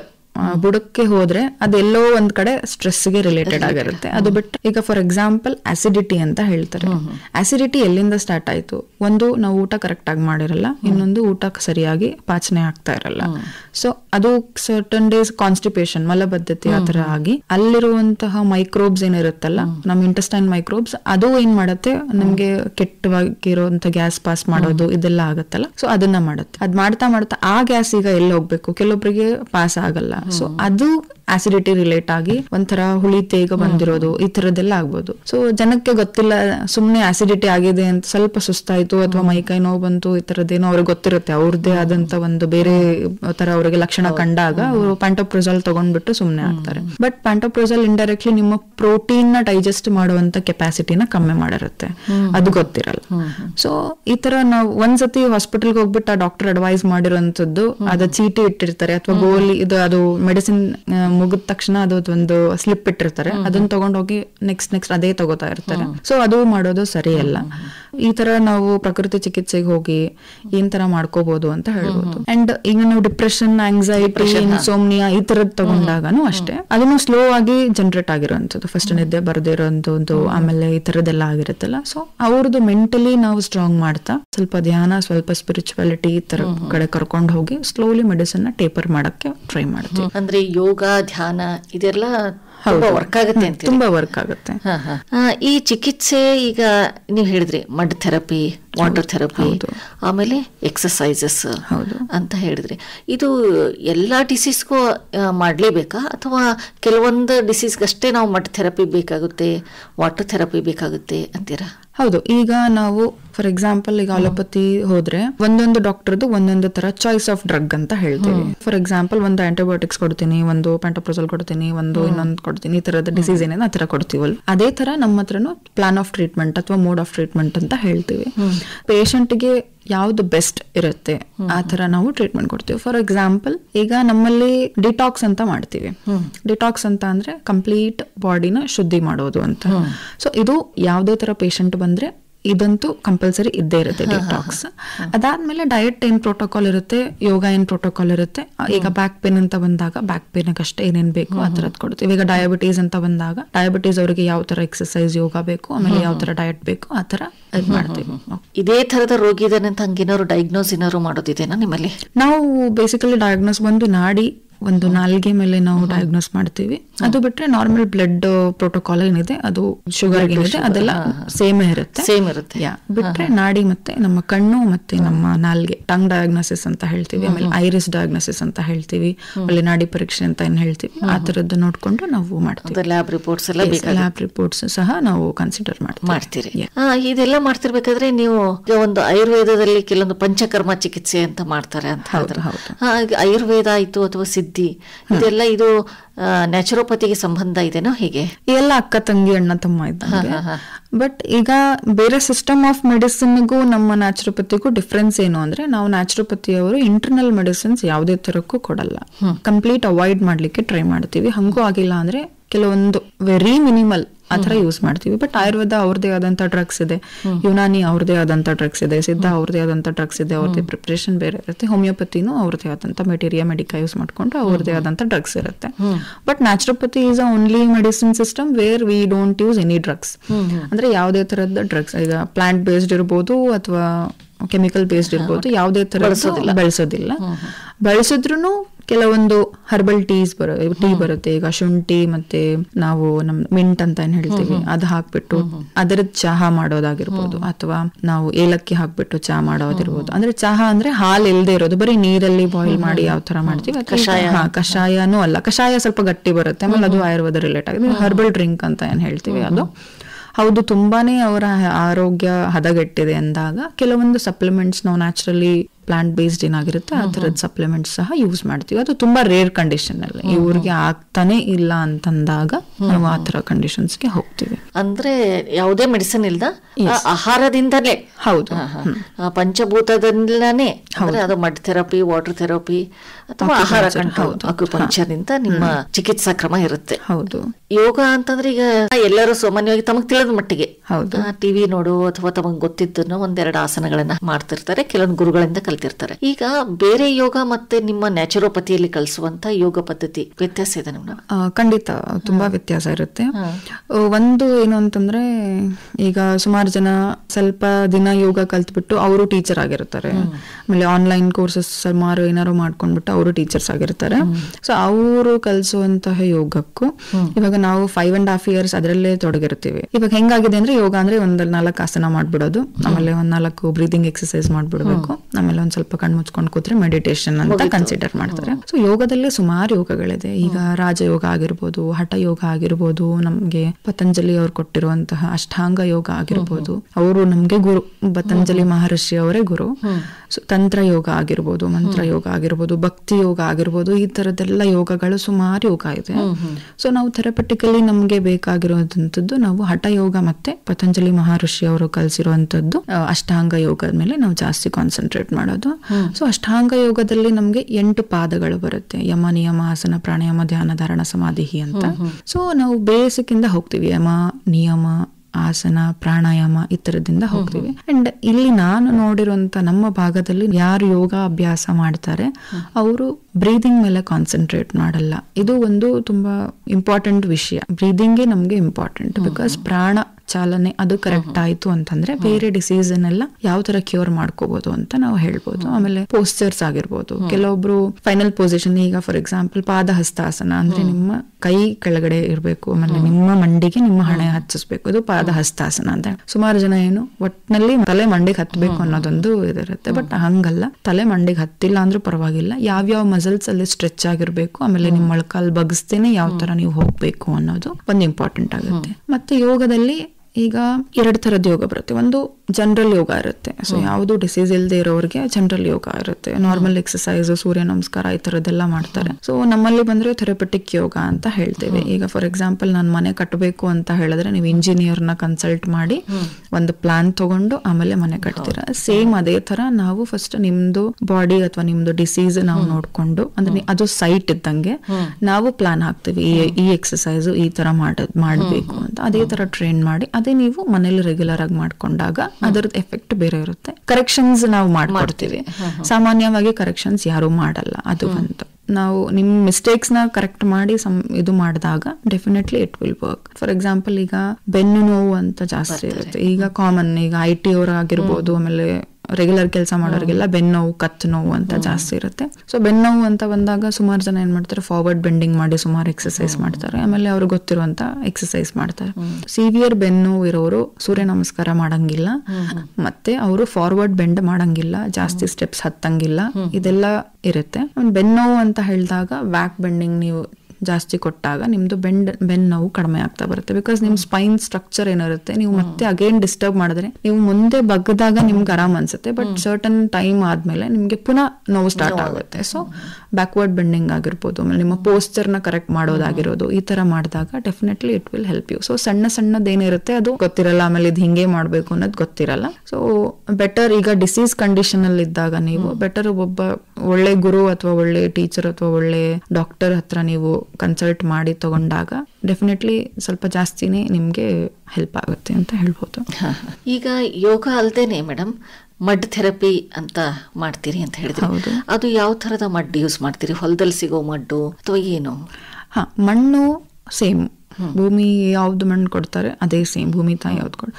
ಬುಡಕ್ಕೆ ಹೋದ್ರೆ ಅದೆಲ್ಲೋ ಒಂದ್ ಕಡೆ ಸ್ಟ್ರೆಸ್ಗೆ ರಿಲೇಟೆಡ್ ಆಗಿರುತ್ತೆ ಅದು ಬಿಟ್ಟು ಈಗ ಫಾರ್ ಎಕ್ಸಾಂಪಲ್ ಆಸಿಡಿಟಿ ಅಂತ ಹೇಳ್ತಾರೆ ಆಸಿಡಿಟಿ ಎಲ್ಲಿಂದ ಸ್ಟಾರ್ಟ್ ಆಯ್ತು ಒಂದು ನಾವು ಊಟ ಕರೆಕ್ಟ್ ಆಗಿ ಮಾಡಿರಲ್ಲ ಇನ್ನೊಂದು ಊಟ ಸರಿಯಾಗಿ ಪಾಚನೆ ಆಗ್ತಾ ಇರಲ್ಲ ಸೊ ಅದು ಸರ್ಟನ್ ಡೇಸ್ ಕಾನ್ಸ್ಟಿಪೇಷನ್ ಮಲಬದ್ಧತೆ ತರ ಆಗಿ ಅಲ್ಲಿರುವಂತಹ ಮೈಕ್ರೋಬ್ಸ್ ಏನಿರುತ್ತಲ್ಲ ನಮ್ ಇಂಟೆಸ್ಟೈನ್ ಮೈಕ್ರೋಬ್ಸ್ ಅದು ಏನ್ ಮಾಡುತ್ತೆ ನಮ್ಗೆ ಕೆಟ್ಟವಾಗಿರೋಂತ ಗ್ಯಾಸ್ ಪಾಸ್ ಮಾಡೋದು ಇದೆಲ್ಲ ಆಗತ್ತಲ್ಲ ಸೊ ಅದನ್ನ ಮಾಡುತ್ತೆ ಅದ್ ಮಾಡ್ತಾ ಮಾಡ್ತಾ ಆ ಗ್ಯಾಸ್ ಈಗ ಎಲ್ಲಿ ಹೋಗ್ಬೇಕು ಕೆಲವೊಬ್ಬರಿಗೆ ಪಾಸ್ ಆಗಲ್ಲ ಸೊ ಅದು ಆಸಿಡಿಟಿ ರಿಲೇಟ್ ಆಗಿ ಒಂಥರ ಹುಳಿ ತೇಗ ಬಂದಿರೋದು ಈ ತರದೆಲ್ಲ ಆಗ್ಬೋದು ಸೊ ಜನಕ್ಕೆ ಗೊತ್ತಿಲ್ಲ ಸುಮ್ನೆ ಆಸಿಡಿಟಿ ಆಗಿದೆ ಅಂತ ಸ್ವಲ್ಪ ಸುಸ್ತಾಯ್ತು ಅಥವಾ ಮೈ ಕೈ ನೋವು ಬಂತು ಈ ತರದೇನೋ ಅವ್ರಿಗೆ ಗೊತ್ತಿರುತ್ತೆ ಅವ್ರದ್ದೇ ಆದಂತ ಒಂದು ಬೇರೆ ತರ ಅವರಿಗೆ ಲಕ್ಷಣ ಕಂಡಾಗ ಅವರು ಪ್ಯಾಂಟೋಪ್ರೋಸಲ್ ತಗೊಂಡ್ಬಿಟ್ಟು ಸುಮ್ನೆ ಆಗ್ತಾರೆ ಬಟ್ ಪ್ಯಾಂಟೋಪ್ರೋಸಲ್ ಇಂಡೈರೆಕ್ಟ್ಲಿ ನಿಮ್ಮ ಪ್ರೋಟೀನ್ ನ ಡೈಜೆಸ್ಟ್ ಮಾಡುವಂತ ಕೆಪಾಸಿಟಿನ ಕಮ್ಮಿ ಮಾಡಿರುತ್ತೆ ಅದು ಗೊತ್ತಿರಲ್ಲ ಸೊ ಈ ತರ ನಾವು ಒಂದ್ಸತಿ ಹಾಸ್ಪಿಟಲ್ಗೆ ಹೋಗ್ಬಿಟ್ಟು ಆ ಡಾಕ್ಟರ್ ಅಡ್ವೈಸ್ ಮಾಡಿರೋಂಥದ್ದು ಅದ ಚೀಟಿ ಇಟ್ಟಿರ್ತಾರೆ ಅಥವಾ ಗೋಲಿ ಇದು ಅದು ಮೆಡಿಸಿನ್ ಮುಗಿದ ತಕ್ಷಣ ಒಂದು ಸ್ಲಿಪ್ ಇಟ್ಟಿರ್ತಾರೆ ಅದನ್ನ ತಗೊಂಡೋಗಿ ನೆಕ್ಸ್ಟ್ ನೆಕ್ಸ್ಟ್ ಅದೇ ತಗೋತಾ ಇರ್ತಾರೆ ಸೊ ಅದು ಮಾಡೋದು ಸರಿ ಅಲ್ಲ ಈ ತರ ನಾವು ಪ್ರಕೃತಿ ಚಿಕಿತ್ಸೆಗೆ ಹೋಗಿ ಏನ್ ತರ ಮಾಡ್ಕೋಬಹುದು ಅಂತ ಹೇಳ್ಬೋದು ಅಂಡ್ ಈಗ ನಾವು ಡಿಪ್ರೆಷನ್ ಆಂಗ್ಸೈಟಿ ಸೋಮ್ನಿಯಾ ಈ ತರದ್ ತಗೊಂಡಾಗನು ಅಷ್ಟೇ ಅದನ್ನು ಸ್ಲೋ ಆಗಿ ಜನರೇಟ್ ಆಗಿರೋಂಥದ್ದು ಫಸ್ಟ್ ನಿದ್ದೆ ಬರದೇ ಆಮೇಲೆ ಈ ತರದೆಲ್ಲ ಆಗಿರುತ್ತಲ್ಲ ಸೊ ಅವ್ರದ್ದು ಮೆಂಟಲಿ ನಾವು ಸ್ಟ್ರಾಂಗ್ ಮಾಡ್ತಾ ಸ್ವಲ್ಪ ಧ್ಯಾನ ಸ್ವಲ್ಪ ಸ್ಪಿರಿಚುವಾಲಿಟಿ ಈ ತರ ಕಡೆ ಕರ್ಕೊಂಡು ಹೋಗಿ ಸ್ಲೋಲಿ ಮೆಡಿಸಿನ್ ನ ಟೇಪರ್ ಮಾಡಕ್ಕೆ ಟ್ರೈ ಮಾಡ್ತೀವಿ ಅಂದ್ರೆ ಯೋಗ ಧ್ಯಾನ ಇದೆಲ್ಲ ವರ್ಕ್ ಆಗುತ್ತೆ ಅಂತ ತುಂಬಾ ವರ್ಕ್ ಆಗುತ್ತೆ ಈ ಚಿಕಿತ್ಸೆ ಈಗ ನೀವು ಹೇಳಿದ್ರಿ ಮಡ್ ಥೆರಪಿ ವಾಟರ್ ಥೆರಪಿ ಆಮೇಲೆ ಎಕ್ಸಸೈಸಸ್ ಅಂತ ಹೇಳಿದ್ರಿ ಇದು ಎಲ್ಲ ಡಿಸೀಸ್ಗೂ ಮಾಡಲೇಬೇಕಾ ಅಥವಾ ಕೆಲವೊಂದು ಡಿಸೀಸ್ಗಷ್ಟೇ ನಾವು ಮಡ್ ಥೆರಪಿ ಬೇಕಾಗುತ್ತೆ ವಾಟರ್ ಥೆರಪಿ ಬೇಕಾಗುತ್ತೆ ಅಂತೀರಾ ಹೌದು ಈಗ ನಾವು ಫಾರ್ ಎಕ್ಸಾಂಪಲ್ ಈಗ ಅಲೋಪತಿ ಹೋದ್ರೆ ಒಂದೊಂದು ಡಾಕ್ಟರ್ದು ಒಂದೊಂದು ತರ ಚಾಯ್ಸ್ ಆಫ್ ಡ್ರಗ್ ಅಂತ ಹೇಳ್ತೀವಿ ಫಾರ್ ಎಕ್ಸಾಂಪಲ್ ಒಂದು ಆಂಟಿಬಯೋಟಿಕ್ಸ್ ಕೊಡ್ತೀನಿ ಒಂದು ಪ್ಯಾಂಟೋಪ್ರೋಸಲ್ ಕೊಡ್ತೀನಿ ಒಂದು ಇನ್ನೊಂದು ಕೊಡ್ತೀನಿ ಈ ತರದ ಡಿಸೀಸ್ ಏನೇನು ಆ ತರ ಕೊಡ್ತೀವಲ್ಲ ಅದೇ ತರ ನಮ್ಮ ಹತ್ರನು ಪ್ಲಾನ್ ಆಫ್ ಟ್ರೀಟ್ಮೆಂಟ್ ಅಥವಾ ಮೋಡ್ ಆಫ್ ಟ್ರೀಟ್ಮೆಂಟ್ ಅಂತ ಹೇಳ್ತೀವಿ ಪೇಷಂಟ್ಗೆ ಯಾವ್ದು ಬೆಸ್ಟ್ ಇರುತ್ತೆ ಆ ತರ ನಾವು ಟ್ರೀಟ್ಮೆಂಟ್ ಕೊಡ್ತೀವಿ ಫಾರ್ ಎಕ್ಸಾಂಪಲ್ ಈಗ ನಮ್ಮಲ್ಲಿ ಡಿಟಾಕ್ಸ್ ಅಂತ ಮಾಡ್ತೀವಿ ಡಿಟಾಕ್ಸ್ ಅಂತ ಅಂದ್ರೆ ಕಂಪ್ಲೀಟ್ ಬಾಡಿನ ಶುದ್ಧಿ ಮಾಡೋದು ಅಂತ ಸೊ ಇದು ಯಾವುದೇ ತರ ಪೇಷಂಟ್ ಬಂದ್ರೆ ಇದಂತೂ ಕಂಪಲ್ಸರಿ ಇದ್ದೇ ಇರುತ್ತೆ ಡಿಟಾಕ್ಸ್ ಅದಾದ್ಮೇಲೆ ಡಯಟ್ ಏನ್ ಪ್ರೋಟೋಕಾಲ್ ಇರುತ್ತೆ ಯೋಗ ಏನ್ ಪ್ರೋಟೋಕಾಲ್ ಇರುತ್ತೆ ಈಗ ಬ್ಯಾಕ್ ಪೇನ್ ಅಂತ ಬಂದಾಗ ಬ್ಯಾಕ್ ಪೇನ್ ಅಷ್ಟೇ ಏನೇನ್ ಬೇಕು ಆ ತರದ್ ಕೊಡುತ್ತೆ ಈಗ ಡಯಾಬಿಟೀಸ್ ಅಂತ ಬಂದಾಗ ಡಯಾಬಿಟೀಸ್ ಅವರಿಗೆ ಯಾವ ತರ ಎಕ್ಸರ್ಸೈಸ್ ಯೋಗ ಬೇಕು ಆಮೇಲೆ ಯಾವ ತರ ಡಯಟ್ ಬೇಕು ಆ ತರ ಮಾಡ್ತೀವಿ ಇದೇ ತರದ ರೋಗಿ ಹಂಗೇನಾದ್ರು ಡಯಾಗ್ನೋಸ್ ಏನಾದ್ರು ಮಾಡೋದಿದೆ ನಿಮ್ಮಲ್ಲಿ ನಾವು ಬೇಸಿಕಲಿ ಡಯಾಗ್ನೋಸ್ ಒಂದು ನಾಡಿ ಒಂದು ನಾಲ್ಗೆ ಮೇಲೆ ನಾವು ಡಯಾಗ್ನೋಸ್ ಮಾಡ್ತೀವಿ ಅದು ಬಿಟ್ರೆ ನಾರ್ಮಲ್ ಬ್ಲಡ್ ಪ್ರೋಟೋಕಾಲ್ ಏನಿದೆ ಅದು ಶುಗರ್ ಏನಿದೆ ಅದೆಲ್ಲ ಸೇಮ್ ಇರುತ್ತೆ ಸೇಮ್ ಇರುತ್ತೆ ಬಿಟ್ಟರೆ ನಾಡಿ ಮತ್ತೆ ನಮ್ಮ ಕಣ್ಣು ಮತ್ತೆ ನಮ್ಮ ನಾಲ್ಗೆ ಟಂಗ್ ಡಯಾಗ್ನೋಸಿಸ್ ಅಂತ ಹೇಳ್ತೀವಿ ಆಮೇಲೆ ಐರಿಸ್ ಡಯಾಗ್ನೋಸಿಸ್ ಅಂತ ಹೇಳ್ತೀವಿ ಆಮೇಲೆ ನಾಡಿ ಪರೀಕ್ಷೆ ಅಂತ ಏನು ಹೇಳ್ತೀವಿ ಆ ತರದ್ದು ನೋಡ್ಕೊಂಡು ನಾವು ಮಾಡ್ತೀವಿ ಲ್ಯಾಬ್ ರಿಪೋರ್ಟ್ಸ್ ಎಲ್ಲ ಲ್ಯಾಬ್ ರಿಪೋರ್ಟ್ಸ್ ಸಹ ನಾವು ಕನ್ಸಿಡರ್ ಮಾಡ್ತೀವಿ ಇದೆಲ್ಲ ಮಾಡ್ತಿರ್ಬೇಕಾದ್ರೆ ನೀವು ಒಂದು ಆಯುರ್ವೇದದಲ್ಲಿ ಕೆಲವೊಂದು ಪಂಚಕರ್ಮ ಚಿಕಿತ್ಸೆ ಅಂತ ಮಾಡ್ತಾರೆ ಅಂತ ಹೌದು ಆಯುರ್ವೇದ ಆಯ್ತು ಅಥವಾ ಸಿದ್ಧಿ ಇದೆಲ್ಲ ಇದು ನ್ಯಾಚುರೋಪತಿಗೆ ಸಂಬಂಧ ಇದೆನೋ ಹೀಗೆ ಎಲ್ಲ ಅಕ್ಕ ತಂಗಿ ಅಣ್ಣ ತಮ್ಮ ಇದ್ದ ಬಟ್ ಈಗ ಬೇರೆ ಸಿಸ್ಟಮ್ ಆಫ್ ಮೆಡಿಸಿನ್ಗೂ ನಮ್ಮ ನ್ಯಾಚುರೋಪತಿಗೂ ಡಿಫ್ರೆನ್ಸ್ ಏನು ಅಂದ್ರೆ ನಾವು ಅವರು ಇಂಟರ್ನಲ್ ಮೆಡಿಸಿನ್ಸ್ ಯಾವುದೇ ತರಕ್ಕೂ ಕೊಡಲ್ಲ ಕಂಪ್ಲೀಟ್ ಅವಾಯ್ಡ್ ಮಾಡ್ಲಿಕ್ಕೆ ಟ್ರೈ ಮಾಡ್ತೀವಿ ಹಂಗೂ ಆಗಿಲ್ಲ ಅಂದ್ರೆ ಕೆಲವೊಂದು ವೆರಿ ಮಿನಿಮಲ್ ಆ ಯೂಸ್ ಮಾಡ್ತೀವಿ ಬಟ್ ಆಯುರ್ವೇದ ಅವ್ರದೇ ಆದಂತ ಡ್ರಗ್ಸ್ ಇದೆ ಯುನಾನಿ ಅವ್ರದೇ ಆದಂತ ಡ್ರಗ್ಸ್ ಇದೆ ಸಿದ್ಧ ಅವ್ರದೇ ಆದಂತ ಡ್ರಗ್ಸ್ ಇದೆ ಅವ್ರದೇ ಪ್ರಿಪ್ರೇಷನ್ ಬೇರೆ ಇರುತ್ತೆ ಹೋಮಿಯೋಪತಿನೂ ಅವ್ರದೇ ಆದಂತ ಮೆಟೀರಿಯಾ ಮೆಡಿಕಾ ಯೂಸ್ ಮಾಡ್ಕೊಂಡು ಅವ್ರದೇ ಆದಂತ ಡ್ರಗ್ಸ್ ಇರುತ್ತೆ but naturopathy is a only medicine system where we don't use any drugs ಅಂದ್ರೆ ಯಾವುದೇ ತರಹದ ಡ್ರಗ್ಸ್ ಈಗ ಪ್ಲಾಂಟ್ ಬೇಸ್ಡ್ ಇರ್ಬೋದು ಅಥವಾ ಕೆಮಿಕಲ್ ಬೇಸ್ಡ್ ಇರ್ಬೋದು ಯಾವುದೇ ತರ ಬಳಸೋದಿಲ್ಲ ಬಳಸಿದ್ರು ಕೆಲವೊಂದು ಹರ್ಬಲ್ ಟೀಸ್ ಬರ ಟೀ ಬರುತ್ತೆ ಈಗ ಶುಂಠಿ ಮತ್ತೆ ನಾವು ನಮ್ ಮಿಂಟ್ ಅಂತ ಏನ್ ಹೇಳ್ತೀವಿ ಅದ್ ಹಾಕ್ಬಿಟ್ಟು ಅದರ ಚಹಾ ಮಾಡೋದಾಗಿರ್ಬೋದು ಅಥವಾ ನಾವು ಏಲಕ್ಕಿ ಹಾಕ್ಬಿಟ್ಟು ಚಹಾ ಮಾಡೋದಿರ್ಬೋದು ಅಂದ್ರೆ ಚಹಾ ಅಂದ್ರೆ ಹಾಲ್ ಇಲ್ದೇ ಇರೋದು ಬರೀ ನೀರಲ್ಲಿ ಬಾಯ್ಲ್ ಮಾಡಿ ಯಾವ ತರ ಮಾಡ್ತೀವಿ ಕಷಾಯನೂ ಅಲ್ಲ ಕಷಾಯ ಸ್ವಲ್ಪ ಗಟ್ಟಿ ಬರುತ್ತೆ ಆಮೇಲೆ ಅದು ಆಯುರ್ವೇದ ರಿಲೇಟ್ ಆಗಿದೆ ಹರ್ಬಲ್ ಡ್ರಿಂಕ್ ಅಂತ ಏನ್ ಹೇಳ್ತೀವಿ ಅದು ಹೌದು ತುಂಬಾನೇ ಅವರ ಆರೋಗ್ಯ ಹದಗೆಟ್ಟಿದೆ ಅಂದಾಗ ಕೆಲವೊಂದು ಸಪ್ಲಿಮೆಂಟ್ಸ್ ನಾವು ನ್ಯಾಚುರಲಿ ಪ್ಲಾಂಟ್ ಬೇಸ್ಡ್ ಏನಾಗಿರುತ್ತೆ ಆ ಥರದ ಸಪ್ಲಿಮೆಂಟ್ ಸಹ ಯೂಸ್ ಮಾಡ್ತೀವಿ ಅದು ತುಂಬಾ ರೇರ್ ಕಂಡೀಷನ್ ಅಲ್ಲ ಇವ್ರಿಗೆ ಆಗ್ತಾನೆ ಇಲ್ಲ ಅಂತಂದಾಗ ನಾವು ಆ ಥರ ಕಂಡೀಷನ್ಸ್ಗೆ ಹೋಗ್ತೀವಿ ಅಂದ್ರೆ ಯಾವುದೇ ಮೆಡಿಸಿನ್ ಇಲ್ದ ಆಹಾರದಿಂದಲೇ ಹೌದು ಪಂಚಭೂತದಿಂದಲೇ ಅದು ಮಡ್ ಥೆರಪಿ ವಾಟರ್ ಥೆರಪಿ ಅಥವಾ ಆಹಾರ ಅಕ್ಯುಪಂಕ್ಚರ್ನಿಂದ ನಿಮ್ಮ ಚಿಕಿತ್ಸಾ ಕ್ರಮ ಇರುತ್ತೆ ಹೌದು ಯೋಗ ಅಂತಂದ್ರೆ ಈಗ ಎಲ್ಲರೂ ಸಾಮಾನ್ಯವಾಗಿ ತಮಗೆ ತಿಳಿದ ಮಟ್ಟಿಗೆ ಹೌದು ಟಿವಿ ನೋಡು ಅಥವಾ ತಮಗೆ ಗೊತ್ತಿದ್ದನ್ನು ಒಂದೆರಡು ಆಸನಗಳನ್ನ ಮಾಡ್ತಿರ್ತಾರೆ ಕೆಲವೊಂದು ಗುರುಗಳಿಂದ ಕಲ್ತಿರ್ತಾರೆ ಈಗ ಬೇರೆ ಯೋಗ ಮತ್ತೆ ನಿಮ್ಮ ನ್ಯಾಚುರೋಪತಿಯಲ್ಲಿ ಕಲಿಸುವಂತ ಯೋಗ ಪದ್ಧತಿ ವ್ಯತ್ಯಾಸ ಇದೆ ಖಂಡಿತ ತುಂಬಾ ವ್ಯತ್ಯಾಸ ಇರುತ್ತೆ ಒಂದು ಏನು ಅಂತಂದ್ರೆ ಈಗ ಸುಮಾರು ಜನ ಸ್ವಲ್ಪ ದಿನ ಯೋಗ ಕಲ್ತ್ಬಿಟ್ಟು ಅವರು ಟೀಚರ್ ಆಗಿರ್ತಾರೆ ಆಮೇಲೆ ಆನ್ಲೈನ್ ಕೋರ್ಸಸ್ ಸುಮಾರು ಏನಾರು ಮಾಡ್ಕೊಂಡ್ಬಿಟ್ಟು ಅವರು ಟೀಚರ್ಸ್ ಆಗಿರ್ತಾರೆ ಸೊ ಅವರು ಕಲಿಸುವಂತಹ ಯೋಗಕ್ಕೂ ಇವಾಗ ನಾವು ಫೈವ್ ಅಂಡ್ ಹಾಫ್ ಇಯರ್ಸ್ ಅದರಲ್ಲೇ ತೊಡಗಿರ್ತೀವಿ ಇವಾಗ ಹೆಂಗಾಗಿದೆ ಅಂದ್ರೆ ಯೋಗ ಅಂದ್ರೆ ಒಂದ್ ನಾಲ್ಕು ಆಸನ ಮಾಡಿಬಿಡೋದು ಆಮೇಲೆ ಒಂದ್ ನಾಲ್ಕು ಬ್ರೀದಿಂಗ್ ಎಕ್ಸಸೈಸ್ ಮಾಡ್ಬಿಡ್ಬೇಕು ಆಮೇಲೆ ಒಂದ್ ಸ್ವಲ್ಪ ಕಣ್ಣು ಮುಚ್ಕೊಂಡು ಕೂತ್ರೆ ಮೆಡಿಟೇಷನ್ ಅಂತ ಕನ್ಸಿಡರ್ ಮಾಡ್ತಾರೆ ಸೊ ಯೋಗದಲ್ಲೇ ಸುಮಾರು ಯೋಗಗಳಿದೆ ಈಗ ರಾಜಯೋಗ ಆಗಿರ್ಬೋದು ಹಠ ಯೋಗ ಆಗಿರ್ಬೋದು ನಮಗೆ ಪತಂಜಲಿ ಅವ್ರು ಕೊಟ್ಟಿರುವಂತಹ ಅಷ್ಟಾಂಗ ಯೋಗ ಆಗಿರ್ಬೋದು ಅವರು ನಮಗೆ ಗುರು ಪತಂಜಲಿ ಮಹರ್ಷಿ ಅವರೇ ಗುರು ಸೊ ತಂತ್ರ ಯೋಗ ಆಗಿರ್ಬೋದು ಮಂತ್ರ ಯೋಗ ಆಗಿರ್ಬೋದು ಭಕ್ತಿ ಯೋಗ ಆಗಿರ್ಬೋದು ಈ ತರದೆಲ್ಲ ಯೋಗಗಳು ಸುಮಾರು ಯೋಗ ಇದೆ ಸೊ ನಾವು ಥೆರಪೆಟಿಕಲಿ ನಮಗೆ ಬೇಕಾಗಿರೋದಂತದ್ದು ನಾವು ಹಠ ಯೋಗ ಮತ್ತೆ ಪತಂಜಲಿ ಮಹರ್ಷಿ ಅವರು ಕಲಿಸಿರುವಂತದ್ದು ಅಷ್ಟಾಂಗ ಯೋಗದ ಮೇಲೆ ನಾವು ಜಾಸ್ತಿ ಕಾನ್ಸಂಟ್ರೇಟ್ ಮಾಡೋದು ಸೊ ಅಷ್ಟಾಂಗ ಯೋಗದಲ್ಲಿ ನಮಗೆ ಎಂಟು ಪಾದಗಳು ಬರುತ್ತೆ ಯಮ ನಿಯಮ ಆಸನ ಪ್ರಾಣಾಯಾಮ ಧ್ಯಾನ ಧಾರಣ ಸಮಾಧಿ ಅಂತ ಸೊ ನಾವು ಬೇಸಿಕ್ ಇಂದ ಹೋಗ್ತೀವಿ ಯಮ ನಿಯಮ ಆಸನ ಪ್ರಾಣಾಯಾಮ ಈ ತರದಿಂದ ಹೋಗ್ತೀವಿ ಅಂಡ್ ಇಲ್ಲಿ ನಾನು ನೋಡಿರುವಂತ ನಮ್ಮ ಭಾಗದಲ್ಲಿ ಯಾರು ಯೋಗ ಅಭ್ಯಾಸ ಮಾಡ್ತಾರೆ ಅವರು ಬ್ರೀದಿಂಗ್ ಮೇಲೆ ಕಾನ್ಸಂಟ್ರೇಟ್ ಮಾಡಲ್ಲ ಇದು ಒಂದು ತುಂಬಾ ಇಂಪಾರ್ಟೆಂಟ್ ವಿಷಯ ಬ್ರೀದಿಂಗ್ ನಮಗೆ ಇಂಪಾರ್ಟೆಂಟ್ ಬಿಕಾಸ್ ಪ್ರಾಣ ಚಾಲನೆ ಅದು ಕರೆಕ್ಟ್ ಆಯ್ತು ಅಂತಂದ್ರೆ ಬೇರೆ ಡಿಸೀಸ್ನೆಲ್ಲ ಯಾವ ತರ ಕ್ಯೂರ್ ಮಾಡ್ಕೋಬಹುದು ಅಂತ ನಾವು ಹೇಳ್ಬೋದು ಆಮೇಲೆ ಪೋಸ್ಚರ್ಸ್ ಆಗಿರ್ಬೋದು ಕೆಲವೊಬ್ರು ಫೈನಲ್ ಪೊಸಿಷನ್ ಈಗ ಫಾರ್ ಎಕ್ಸಾಂಪಲ್ ಪಾದ ಹಸ್ತಾಸನ ಅಂದ್ರೆ ನಿಮ್ಮ ಕೈ ಕೆಳಗಡೆ ಇರಬೇಕು ಆಮೇಲೆ ನಿಮ್ಮ ಮಂಡಿಗೆ ನಿಮ್ಮ ಹಣೆ ಹಚ್ಚಿಸ್ಬೇಕು ಅದು ಪಾದ ಹಸ್ತಾಸನ ಅಂತ ಸುಮಾರು ಜನ ಏನು ಒಟ್ನಲ್ಲಿ ತಲೆ ಮಂಡಿಗೆ ಹತ್ತಬೇಕು ಅನ್ನೋದೊಂದು ಇದಿರುತ್ತೆ ಬಟ್ ಹಂಗಲ್ಲ ತಲೆ ಮಂಡಿಗೆ ಹತ್ತಿಲ್ಲ ಅಂದ್ರೂ ಪರವಾಗಿಲ್ಲ ಯಾವ್ಯಾವ ಮಸಲ್ಸ್ ಅಲ್ಲಿ ಸ್ಟ್ರೆಚ್ ಆಗಿರ್ಬೇಕು ಆಮೇಲೆ ನಿಮ್ಮ ಮೊಳಕಾಲ್ ಬಗ್ಸ್ತೇನೆ ಯಾವ ತರ ನೀವು ಹೋಗ್ಬೇಕು ಅನ್ನೋದು ಒಂದು ಇಂಪಾರ್ಟೆಂಟ್ ಆಗುತ್ತೆ ಮತ್ತೆ ಯೋಗದಲ್ಲಿ ಈಗ ಎರಡು ಥರದ ಯೋಗ ಬರುತ್ತೆ ಒಂದು ಜನರಲ್ ಯೋಗ ಇರುತ್ತೆ ಸೊ ಯಾವುದು ಡಿಸೀಸ್ ಇಲ್ಲದೆ ಇರೋರಿಗೆ ಜನರಲ್ ಯೋಗ ಇರುತ್ತೆ ನಾರ್ಮಲ್ ಎಕ್ಸಸೈಸ್ ಸೂರ್ಯ ನಮಸ್ಕಾರ ಈ ಥರದ್ದೆಲ್ಲ ಮಾಡ್ತಾರೆ ಸೊ ನಮ್ಮಲ್ಲಿ ಬಂದ್ರೆ ಥೆರಪೆಟಿಕ್ ಯೋಗ ಅಂತ ಹೇಳ್ತೇವೆ ಈಗ ಫಾರ್ ಎಕ್ಸಾಂಪಲ್ ನಾನು ಮನೆ ಕಟ್ಟಬೇಕು ಅಂತ ಹೇಳಿದ್ರೆ ನೀವು ಇಂಜಿನಿಯರ್ನ ಕನ್ಸಲ್ಟ್ ಮಾಡಿ ಒಂದು ಪ್ಲಾನ್ ತಗೊಂಡು ಆಮೇಲೆ ಮನೆ ಕಟ್ತೀರಾ ಸೇಮ್ ಅದೇ ತರ ನಾವು ಫಸ್ಟ್ ನಿಮ್ದು ಬಾಡಿ ಅಥವಾ ನಿಮ್ದು ಡಿಸೀಸ್ ನಾವು ನೋಡ್ಕೊಂಡು ಅಂದ್ರೆ ಅದು ಸೈಟ್ ಇದ್ದಂಗೆ ನಾವು ಪ್ಲಾನ್ ಹಾಕ್ತೀವಿ ಈ ಎಕ್ಸಸೈಸ್ ಈ ತರ ಮಾಡ್ ಮಾಡಬೇಕು ಅಂತ ಅದೇ ತರ ಟ್ರೈನ್ ಮಾಡಿ ಅದೇ ನೀವು ಮನೇಲಿ ರೆಗ್ಯುಲರ್ ಆಗಿ ಮಾಡ್ಕೊಂಡಾಗ ಅದರದ್ದು ಎಫೆಕ್ಟ್ ಬೇರೆ ಇರುತ್ತೆ ಕರೆಕ್ಷನ್ಸ್ ನಾವು ಮಾಡ್ಕೊಡ್ತೀವಿ ಸಾಮಾನ್ಯವಾಗಿ ಕರೆಕ್ಷನ್ಸ್ ಯಾರು ಮಾಡಲ್ಲ ಅದು ಬಂತು ನಾವು ನಿಮ್ಮ ಮಿಸ್ಟೇಕ್ಸ್ ನ ಕರೆಕ್ಟ್ ಮಾಡಿ ಸಮ್ ಇದು ಮಾಡಿದಾಗ definitely it will work for example ಈಗ ಬೆನ್ನು ನೋವು ಅಂತ ಜಾಸ್ತಿ ಇರುತ್ತೆ ಈಗ ಕಾಮನ್ ಈಗ ಐ ಟಿ ಅವರಾಗಿರ್ಬೋದು ಆಮೇಲೆ ರೆಗ್ಯುಲರ್ ಕೆಲಸ ಮಾಡೋರಿಗೆಲ್ಲ ನೋವು ಕತ್ತು ನೋವು ಅಂತ ಜಾಸ್ತಿ ಇರುತ್ತೆ ಸೊ ಬೆನ್ನೋವು ಅಂತ ಬಂದಾಗ ಸುಮಾರು ಜನ ಏನ್ ಮಾಡ್ತಾರೆ ಫಾರ್ವರ್ಡ್ ಬೆಂಡಿಂಗ್ ಮಾಡಿ ಸುಮಾರು ಎಕ್ಸಸೈಸ್ ಮಾಡ್ತಾರೆ ಆಮೇಲೆ ಅವ್ರಿಗೆ ಗೊತ್ತಿರುವಂತ ಎಕ್ಸಸೈಸ್ ಮಾಡ್ತಾರೆ ಸಿವಿಯರ್ ಬೆನ್ನೋವು ಇರೋರು ಸೂರ್ಯ ನಮಸ್ಕಾರ ಮಾಡಂಗಿಲ್ಲ ಮತ್ತೆ ಅವರು ಫಾರ್ವರ್ಡ್ ಬೆಂಡ್ ಮಾಡಂಗಿಲ್ಲ ಜಾಸ್ತಿ ಸ್ಟೆಪ್ಸ್ ಹತ್ತಂಗಿಲ್ಲ ಇದೆಲ್ಲ ಇರುತ್ತೆ ಬೆನ್ನೋವು ಅಂತ ಹೇಳಿದಾಗ ಬ್ಯಾಕ್ ಬೆಂಡಿಂಗ್ ನೀವು ಜಾಸ್ತಿ ಕೊಟ್ಟಾಗ ನಿಮ್ದು ಬೆಂಡ್ ಬೆನ್ ನೋವು ಕಡಿಮೆ ಆಗ್ತಾ ಬರುತ್ತೆ ಬಿಕಾಸ್ ನಿಮ್ ಸ್ಪೈನ್ ಸ್ಟ್ರಕ್ಚರ್ ಏನಿರುತ್ತೆ ನೀವು ಮತ್ತೆ ಅಗೇನ್ ಡಿಸ್ಟರ್ಬ್ ಮಾಡಿದ್ರೆ ನೀವು ಮುಂದೆ ಬಗ್ಗದಾಗ ನಿಮ್ಗೆ ಆರಾಮ್ ಅನ್ಸುತ್ತೆ ಬಟ್ ಸರ್ಟನ್ ಟೈಮ್ ಆದ್ಮೇಲೆ ನಿಮ್ಗೆ ಪುನಃ ನೋವು ಸ್ಟಾರ್ಟ್ ಆಗುತ್ತೆ ಸೊ ಬ್ಯಾಕ್ವರ್ಡ್ ಬೆಂಡಿಂಗ್ ಆಗಿರ್ಬೋದು ಆಮೇಲೆ ನಿಮ್ಮ ಪೋಸ್ಟರ್ನ ಕರೆಕ್ಟ್ ಮಾಡೋದಾಗಿರೋದು ಈ ಥರ ಮಾಡಿದಾಗ definitely it will help you so ಸಣ್ಣ ಏನಿರುತ್ತೆ ಅದು ಗೊತ್ತಿರಲ್ಲ ಆಮೇಲೆ ಇದು ಹಿಂಗೆ ಮಾಡಬೇಕು ಅನ್ನೋದು ಗೊತ್ತಿರಲ್ಲ ಸೊ ಬೆಟರ್ ಈಗ ಡಿಸೀಸ್ ಕಂಡೀಷನ್ ಅಲ್ಲಿ ಇದ್ದಾಗ ನೀವು ಬೆಟರ್ ಒಬ್ಬ ಒಳ್ಳೆ ಗುರು ಅಥವಾ ಒಳ್ಳೆ ಟೀಚರ್ ಅಥವಾ ಒಳ್ಳೆ ಡಾಕ್ಟರ್ ಹತ್ರ ನೀವು ಕನ್ಸಲ್ಟ್ ಮಾಡಿ ತಗೊಂಡಾಗ ಡೆಫಿನೆಟ್ಲಿ ಸ್ವಲ್ಪ ಜಾಸ್ತಿನೇ ನಿಮಗೆ ಹೆಲ್ಪ್ ಆಗುತ್ತೆ ಅಂತ ಹೇಳ್ಬೋದು ಈಗ ಯೋಗ ಅಲ್ದೇನೆ ಮೇಡಮ್ ಮಡ್ ಥೆರಪಿ ಅಂತ ಮಾಡ್ತೀರಿ ಅಂತ ಹೇಳಿದ್ರೆ ಅದು ಯಾವ ಥರದ ಮಡ್ ಯೂಸ್ ಮಾಡ್ತೀರಿ ಹೊಲದಲ್ಲಿ ಸಿಗೋ ಮಡ್ಡು ಅಥವಾ ಏನು ಹಾ ಮಣ್ಣು ಸೇಮ್ ಭೂಮಿ ಯಾವ್ದು ಮಣ್ಣು ಕೊಡ್ತಾರೆ ಅದೇ ಸೇಮ್ ಭೂಮಿ ತಾಯಿ ಯಾವ್ದು ಕೊಡ್